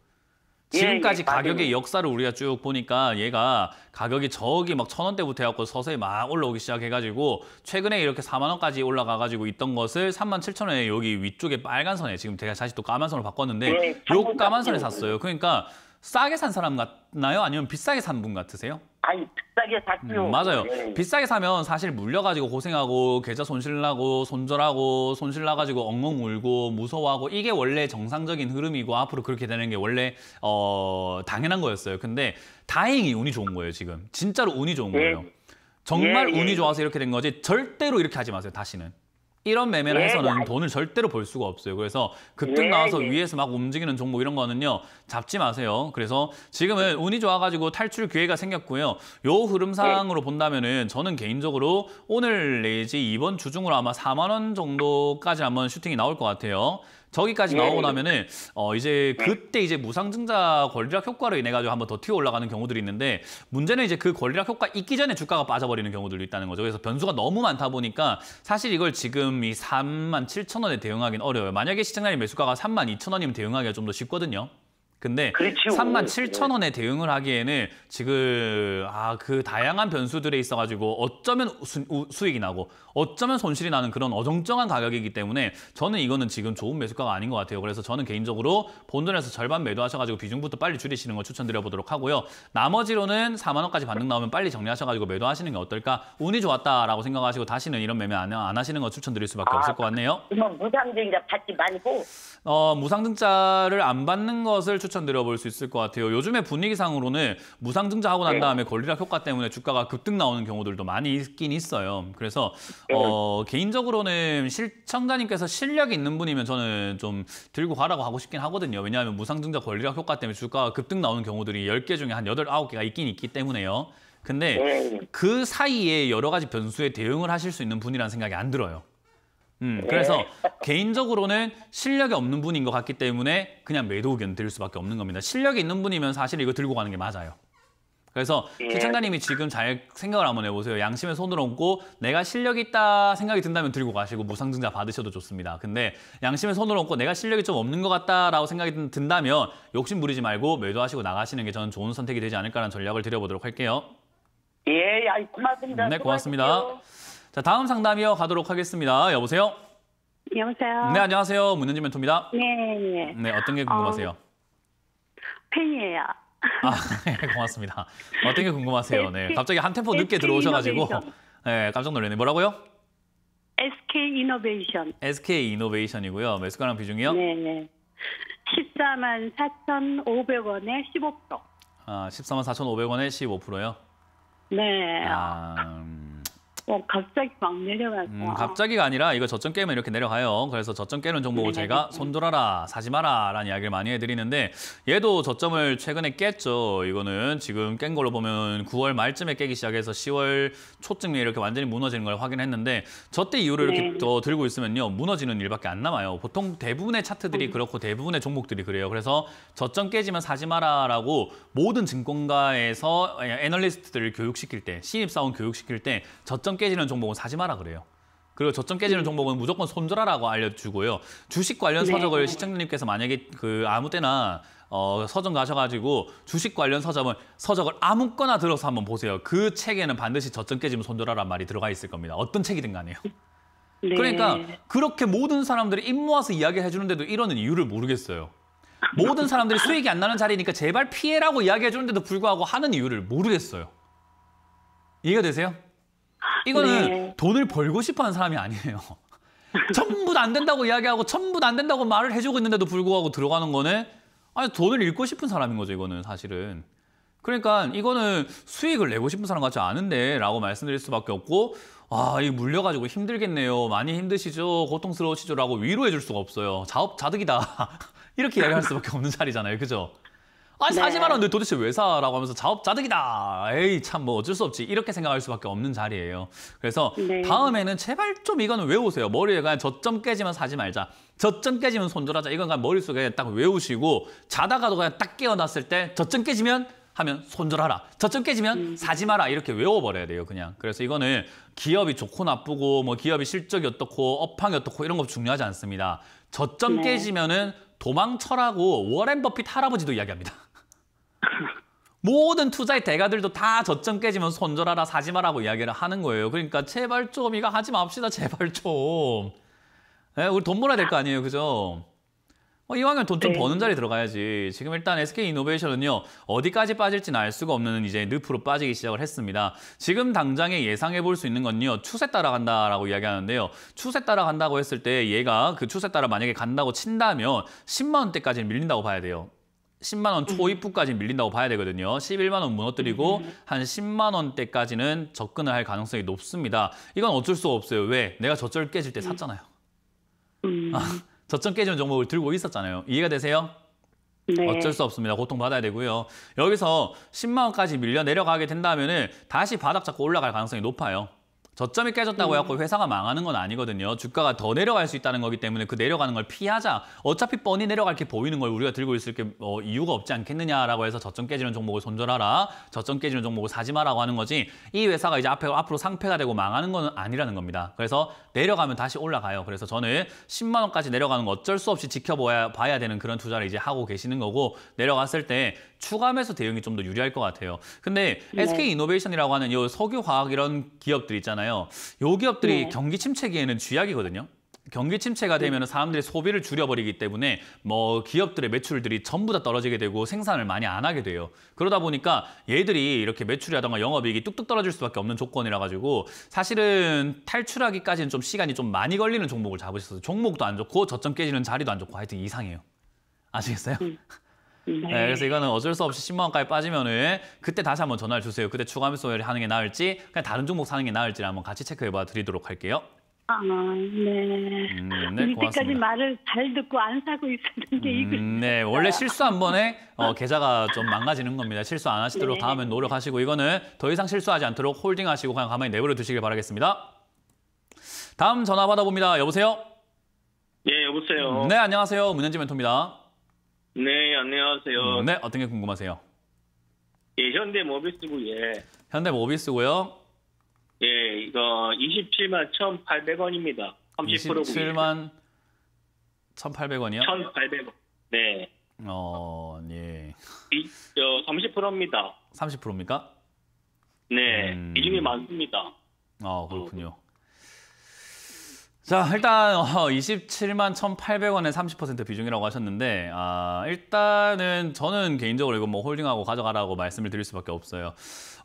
지금까지 예, 예, 가격의 역사를 우리가 쭉 보니까 얘가 가격이 저기 막천 원대부터 해갖고 서서히 막 올라오기 시작해가지고 최근에 이렇게 4만 원까지 올라가가지고 있던 것을 삼만칠천 원에 여기 위쪽에 빨간 선에 지금 제가 다시 또 까만 선을 바꿨는데 예, 요 까만 선에 샀어요. 그러니까 싸게 산 사람 같나요? 아니면 비싸게 산 분 같으세요? 아니 비싸게 샀죠. 음, 맞아요. 예. 비싸게 사면 사실 물려가지고 고생하고 계좌 손실나고 손절하고 손실나가지고 엉엉 울고 무서워하고 이게 원래 정상적인 흐름이고 앞으로 그렇게 되는 게 원래 어 당연한 거였어요. 근데 다행히 운이 좋은 거예요 지금. 진짜로 운이 좋은 예. 거예요. 정말 예, 운이 예. 좋아서 이렇게 된 거지 절대로 이렇게 하지 마세요 다시는. 이런 매매를 예, 해서는 야. 예. 돈을 절대로 벌 수가 없어요. 그래서 급등 예, 나와서 예. 위에서 막 움직이는 종목 이런 거는요. 잡지 마세요. 그래서 지금은 운이 좋아가지고 탈출 기회가 생겼고요. 요 흐름상으로 예. 본다면은 저는 개인적으로 오늘 내지 이번 주중으로 아마 4만 원 정도까지 한번 슈팅이 나올 것 같아요. 저기까지 네. 나오고 나면은 어 이제 네. 그때 이제 무상증자 권리락 효과로 인해 가지고 한번 더 튀어 올라가는 경우들이 있는데 문제는 이제 그 권리락 효과 있기 전에 주가가 빠져버리는 경우들도 있다는 거죠. 그래서 변수가 너무 많다 보니까 사실 이걸 지금 이 3만 7천 원에 대응하기는 어려워요. 만약에 시청자님 매수가가 3만 2천 원이면 대응하기가 좀 더 쉽거든요. 근데 그렇지요. 3만 7천 원에 대응을 하기에는 지금 아 그 다양한 변수들에 있어가지고 어쩌면 수, 수익이 나고 어쩌면 손실이 나는 그런 어정쩡한 가격이기 때문에 저는 이거는 지금 좋은 매수가가 아닌 것 같아요. 그래서 저는 개인적으로 본전에서 절반 매도하셔가지고 비중부터 빨리 줄이시는 걸 추천드려보도록 하고요. 나머지로는 4만 원까지 반등 나오면 빨리 정리하셔가지고 매도하시는 게 어떨까? 운이 좋았다라고 생각하시고 다시는 이런 매매 안, 안 하시는 걸 추천드릴 수밖에 아, 없을 것 같네요. 그럼 뭐 무상증자 받지 말고? 어 무상증자를 안 받는 것을 추천 추천드려볼 수 있을 것 같아요. 요즘에 분위기상으로는 무상증자하고 난 네. 다음에 권리락 효과 때문에 주가가 급등 나오는 경우들도 많이 있긴 있어요. 그래서 네. 어, 개인적으로는 시청자님께서 실력이 있는 분이면 저는 좀 들고 가라고 하고 싶긴 하거든요. 왜냐하면 무상증자 권리락 효과 때문에 주가가 급등 나오는 경우들이 1 0개 중에 한 8, 9 개가 있긴 있기 때문에요. 근데 네. 그 사이에 여러 가지 변수에 대응을 하실 수 있는 분이라는 생각이 안 들어요. 음, 그래서 네. 개인적으로는 실력이 없는 분인 것 같기 때문에 그냥 매도 의견 드릴 수밖에 없는 겁니다. 실력이 있는 분이면 사실 이거 들고 가는 게 맞아요. 그래서 예. 시청님이 지금 잘 생각을 한번 해보세요. 양심의 손을 얹고 내가 실력 있다 생각이 든다면 들고 가시고 무상증자 받으셔도 좋습니다. 근데 양심의 손을 얹고 내가 실력이 좀 없는 것 같다라고 생각이 든다면 욕심 부리지 말고 매도하시고 나가시는 게 저는 좋은 선택이 되지 않을까라는 전략을 드려보도록 할게요. 예, 고맙습니다. 네, 고맙습니다. 고맙습니다. 자, 다음 상담이어 가도록 하겠습니다. 여보세요? 여보세요? 네, 안녕하세요. 문현지 멘토입니다. 네, 네. 네, 어떤 게 궁금하세요? 어, 팬이에요. 아, 네, 고맙습니다. 어떤 게 궁금하세요? 네, 갑자기 한 템포 늦게 들어오셔가지고 네, 깜짝 놀랐네. 뭐라고요? SK 이노베이션. SK 이노베이션이고요. 매수가랑 비중이요? 네, 네. 14만 4,500원에 15%. 아, 14만 4,500원에 15%요? 네. 아, 음... 어, 갑자기 막 내려가서. 음, 갑자기가 아니라 이거 저점 깨면 이렇게 내려가요. 그래서 저점 깨는 종목을 네, 제가 네. 손돌아라, 사지 마라 라는 이야기를 많이 해드리는데 얘도 저점을 최근에 깼죠. 이거는 지금 깬 걸로 보면 9월 말쯤에 깨기 시작해서 10월 초쯤에 이렇게 완전히 무너지는 걸 확인했는데 저때 이후로 이렇게 네. 들고 있으면요. 무너지는 일밖에 안 남아요. 보통 대부분의 차트들이 음. 그렇고 대부분의 종목들이 그래요. 그래서 저점 깨지면 사지 마라라고 모든 증권가에서 애널리스트들을 교육시킬 때, 신입사원 교육시킬 때 저점 저점 깨지는 종목은 사지 마라 그래요. 그리고 저점 깨지는 네. 종목은 무조건 손절하라고 알려주고요. 주식 관련 서적을 네. 시청자님께서 만약에 그 아무 때나 어, 서점 가셔가지고 주식 관련 서점을 서적을 아무거나 들어서 한번 보세요. 그 책에는 반드시 저점 깨지면 손절하란 말이 들어가 있을 겁니다. 어떤 책이든 간에요. 네. 그러니까 그렇게 모든 사람들이 입 모아서 이야기해 주는데도 이러는 이유를 모르겠어요. 모든 사람들이 수익이 안 나는 자리니까 제발 피해라고 이야기해 주는데도 불구하고 하는 이유를 모르겠어요. 이해가 되세요? 이거는 네. 돈을 벌고 싶어 하는 사람이 아니에요. 전부 다 안 된다고 이야기하고 전부 다 안 된다고 말을 해주고 있는데도 불구하고 들어가는 거는 아니 돈을 잃고 싶은 사람인 거죠 이거는 사실은 그러니까 이거는 수익을 내고 싶은 사람 같지 않은데 라고 말씀드릴 수밖에 없고 아 이 물려가지고 힘들겠네요 많이 힘드시죠 고통스러우시죠 라고 위로해 줄 수가 없어요 자업자득이다 이렇게 이야기할 수밖에 없는 자리잖아요 그죠 아니 40만 원데 도대체 왜 사라고 하면서 자업자득이다. 에이 참 뭐 어쩔 수 없지 이렇게 생각할 수밖에 없는 자리예요. 그래서 네. 다음에는 제발 좀 이거는 외우세요. 머리에 그냥 저점 깨지면 사지 말자. 저점 깨지면 손절하자. 이건 그냥 머릿속에 딱 외우시고 자다가도 그냥 딱 깨어났을 때 저점 깨지면 하면 손절하라. 저점 깨지면 음. 사지 마라. 이렇게 외워버려야 돼요, 그냥. 그래서 이거는 기업이 좋고 나쁘고, 뭐 기업이 실적이 어떻고, 업황이 어떻고, 이런 거 중요하지 않습니다. 저점 네. 깨지면은 도망쳐라고 워렌 버핏 할아버지도 이야기합니다. 모든 투자의 대가들도 다 저점 깨지면서 손절하라 사지 마라고 이야기를 하는 거예요. 그러니까 제발 좀 이거 하지 맙시다. 제발 좀. 네, 우리 돈 벌어야 될 거 아니에요. 그죠? 어, 이왕이면 돈좀 네. 버는 자리 들어가야지. 지금 일단 SK 이노베이션은요. 어디까지 빠질지는 알 수가 없는 이제 늪으로 빠지기 시작을 했습니다. 지금 당장에 예상해 볼 수 있는 건요. 추세 따라간다라고 이야기하는데요. 추세 따라간다고 했을 때 얘가 그 추세 따라 만약에 간다고 친다면 10만 원대까지는 밀린다고 봐야 돼요. 십만원 음. 초입부까지 밀린다고 봐야 되거든요. 십일만원 무너뜨리고 음, 음, 한 십만 원대까지는 접근을 할 가능성이 높습니다. 이건 어쩔 수가 없어요. 왜? 내가 저점 깨질 때 샀잖아요. 아, 저점 깨지는 종목을 들고 있었잖아요. 이해가 되세요? 네. 어쩔 수 없습니다. 고통받아야 되고요. 여기서 십만 원까지 밀려 내려가게 된다면 은 다시 바닥 잡고 올라갈 가능성이 높아요. 저점이 깨졌다고 음. 해갖고 회사가 망하는 건 아니거든요. 주가가 더 내려갈 수 있다는 거기 때문에 그 내려가는 걸 피하자. 어차피 뻔히 내려갈 게 보이는 걸 우리가 들고 있을 게 어, 이유가 없지 않겠느냐라고 해서 저점 깨지는 종목을 손절하라. 저점 깨지는 종목을 사지 마라고 하는 거지. 이 회사가 이제 앞에 앞으로 상패가 되고 망하는 건 아니라는 겁니다. 그래서 내려가면 다시 올라가요. 그래서 저는 10만 원까지 내려가는 거 어쩔 수 없이 지켜봐야 봐야 되는 그런 투자를 이제 하고 계시는 거고 내려갔을 때 추가 매수 대응이 좀 더 유리할 것 같아요. 근데 네. SK 이노베이션이라고 하는 이 석유화학 이런 기업들 있잖아요. 있잖아요. 요 기업들이 네. 경기 침체기에는 쥐약이거든요. 경기 침체가 네. 되면 사람들이 소비를 줄여버리기 때문에 뭐 기업들의 매출들이 전부 다 떨어지게 되고 생산을 많이 안 하게 돼요. 그러다 보니까 얘들이 이렇게 매출이라던가 영업이익이 뚝뚝 떨어질 수밖에 없는 조건이라 가지고 사실은 탈출하기까지는 좀 시간이 좀 많이 걸리는 종목을 잡으셨어 종목도 안 좋고 저점 깨지는 자리도 안 좋고 하여튼 이상해요. 아시겠어요? 음. 네. 네, 그래서 이거는 어쩔 수 없이 10만 원까지 빠지면은 그때 다시 한번 전화를 주세요. 그때 추가 매수 를 하는 게 나을지 그냥 다른 종목 사는 게 나을지 한번 같이 체크해 봐 드리도록 할게요. 아, 네. 음, 네, 이때까지 말을 잘 듣고 안 사고 있었는데 이거. 음, 네, 원래 실수 한 번에 어, 계좌가 좀 망가지는 겁니다. 실수 안 하시도록 네. 다음엔 노력하시고 이거는 더 이상 실수하지 않도록 홀딩하시고 그냥 가만히 내버려 두시길 바라겠습니다. 다음 전화 받아봅니다. 여보세요? 예, 여보세요. 네, 안녕하세요. 문현지 멘토입니다. 네, 안녕하세요. 네, 어떤 게 궁금하세요? 예, 현대 모비스고 예. 현대 모비스고요. 예, 이거 27만 1,800원입니다. 30% 27만 1,800원이요? 1,800원. 네. 어, 예. 이, 저 30%입니다. 30%입니까? 네, 음... 비중이 많습니다. 아, 그렇군요. 자 일단 어, 27만 1 8 0 0원에30% 비중이라고 하셨는데 아, 일단은 저는 개인적으로 이거 뭐 홀딩하고 가져가라고 말씀을 드릴 수밖에 없어요.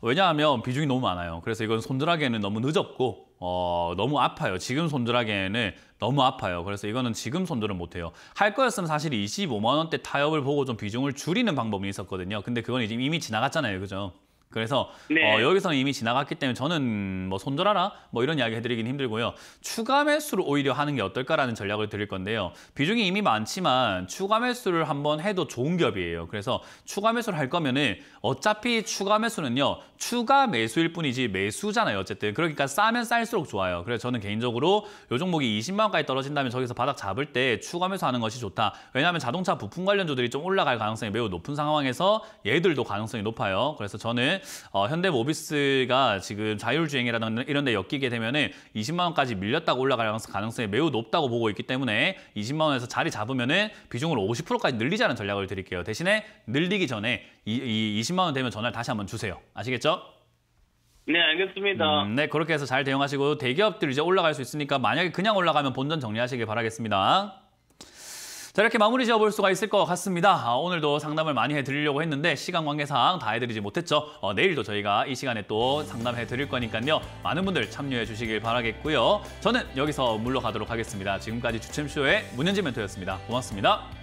왜냐하면 비중이 너무 많아요. 그래서 이건 손절하기에는 너무 늦었고 어, 너무 아파요. 지금 손절하기에는 너무 아파요. 그래서 이거는 지금 손절은 못해요. 할 거였으면 사실 25만 원대 타협을 보고 좀 비중을 줄이는 방법이 있었거든요. 근데 그건 이미 지나갔잖아요. 그죠? 그래서 네. 어, 여기서는 이미 지나갔기 때문에 저는 뭐 손절하라 뭐 이런 이야기 해드리긴 힘들고요. 추가 매수를 오히려 하는 게 어떨까라는 전략을 드릴 건데요. 비중이 이미 많지만 추가 매수를 한번 해도 좋은 기업이에요 그래서 추가 매수를 할 거면은 어차피 추가 매수는요. 추가 매수일 뿐이지 매수잖아요. 어쨌든 그러니까 싸면 쌀수록 좋아요. 그래서 저는 개인적으로 요 종목이 20만 원까지 떨어진다면 저기서 바닥 잡을 때 추가 매수하는 것이 좋다. 왜냐하면 자동차 부품 관련주들이 좀 올라갈 가능성이 매우 높은 상황에서 얘들도 가능성이 높아요. 그래서 저는 어, 현대모비스가 지금 자율주행이라는 이런 데 엮이게 되면 은 20만 원까지 밀렸다고 올라갈 가능성이 매우 높다고 보고 있기 때문에 20만 원에서 자리 잡으면 은 비중을 50%까지 늘리자는 전략을 드릴게요. 대신에 늘리기 전에 이, 이 20만 원 되면 전화를 다시 한번 주세요. 아시겠죠? 네, 알겠습니다. 음, 네, 그렇게 해서 잘 대응하시고 대기업들 이제 올라갈 수 있으니까 만약에 그냥 올라가면 본전 정리하시길 바라겠습니다. 자, 이렇게 마무리 지어볼 수가 있을 것 같습니다. 아, 오늘도 상담을 많이 해드리려고 했는데 시간 관계상 다 해드리지 못했죠. 어, 내일도 저희가 이 시간에 또 상담해드릴 거니까요. 많은 분들 참여해 주시길 바라겠고요. 저는 여기서 물러가도록 하겠습니다. 지금까지 주챔쇼의 문현지 멘토였습니다. 고맙습니다.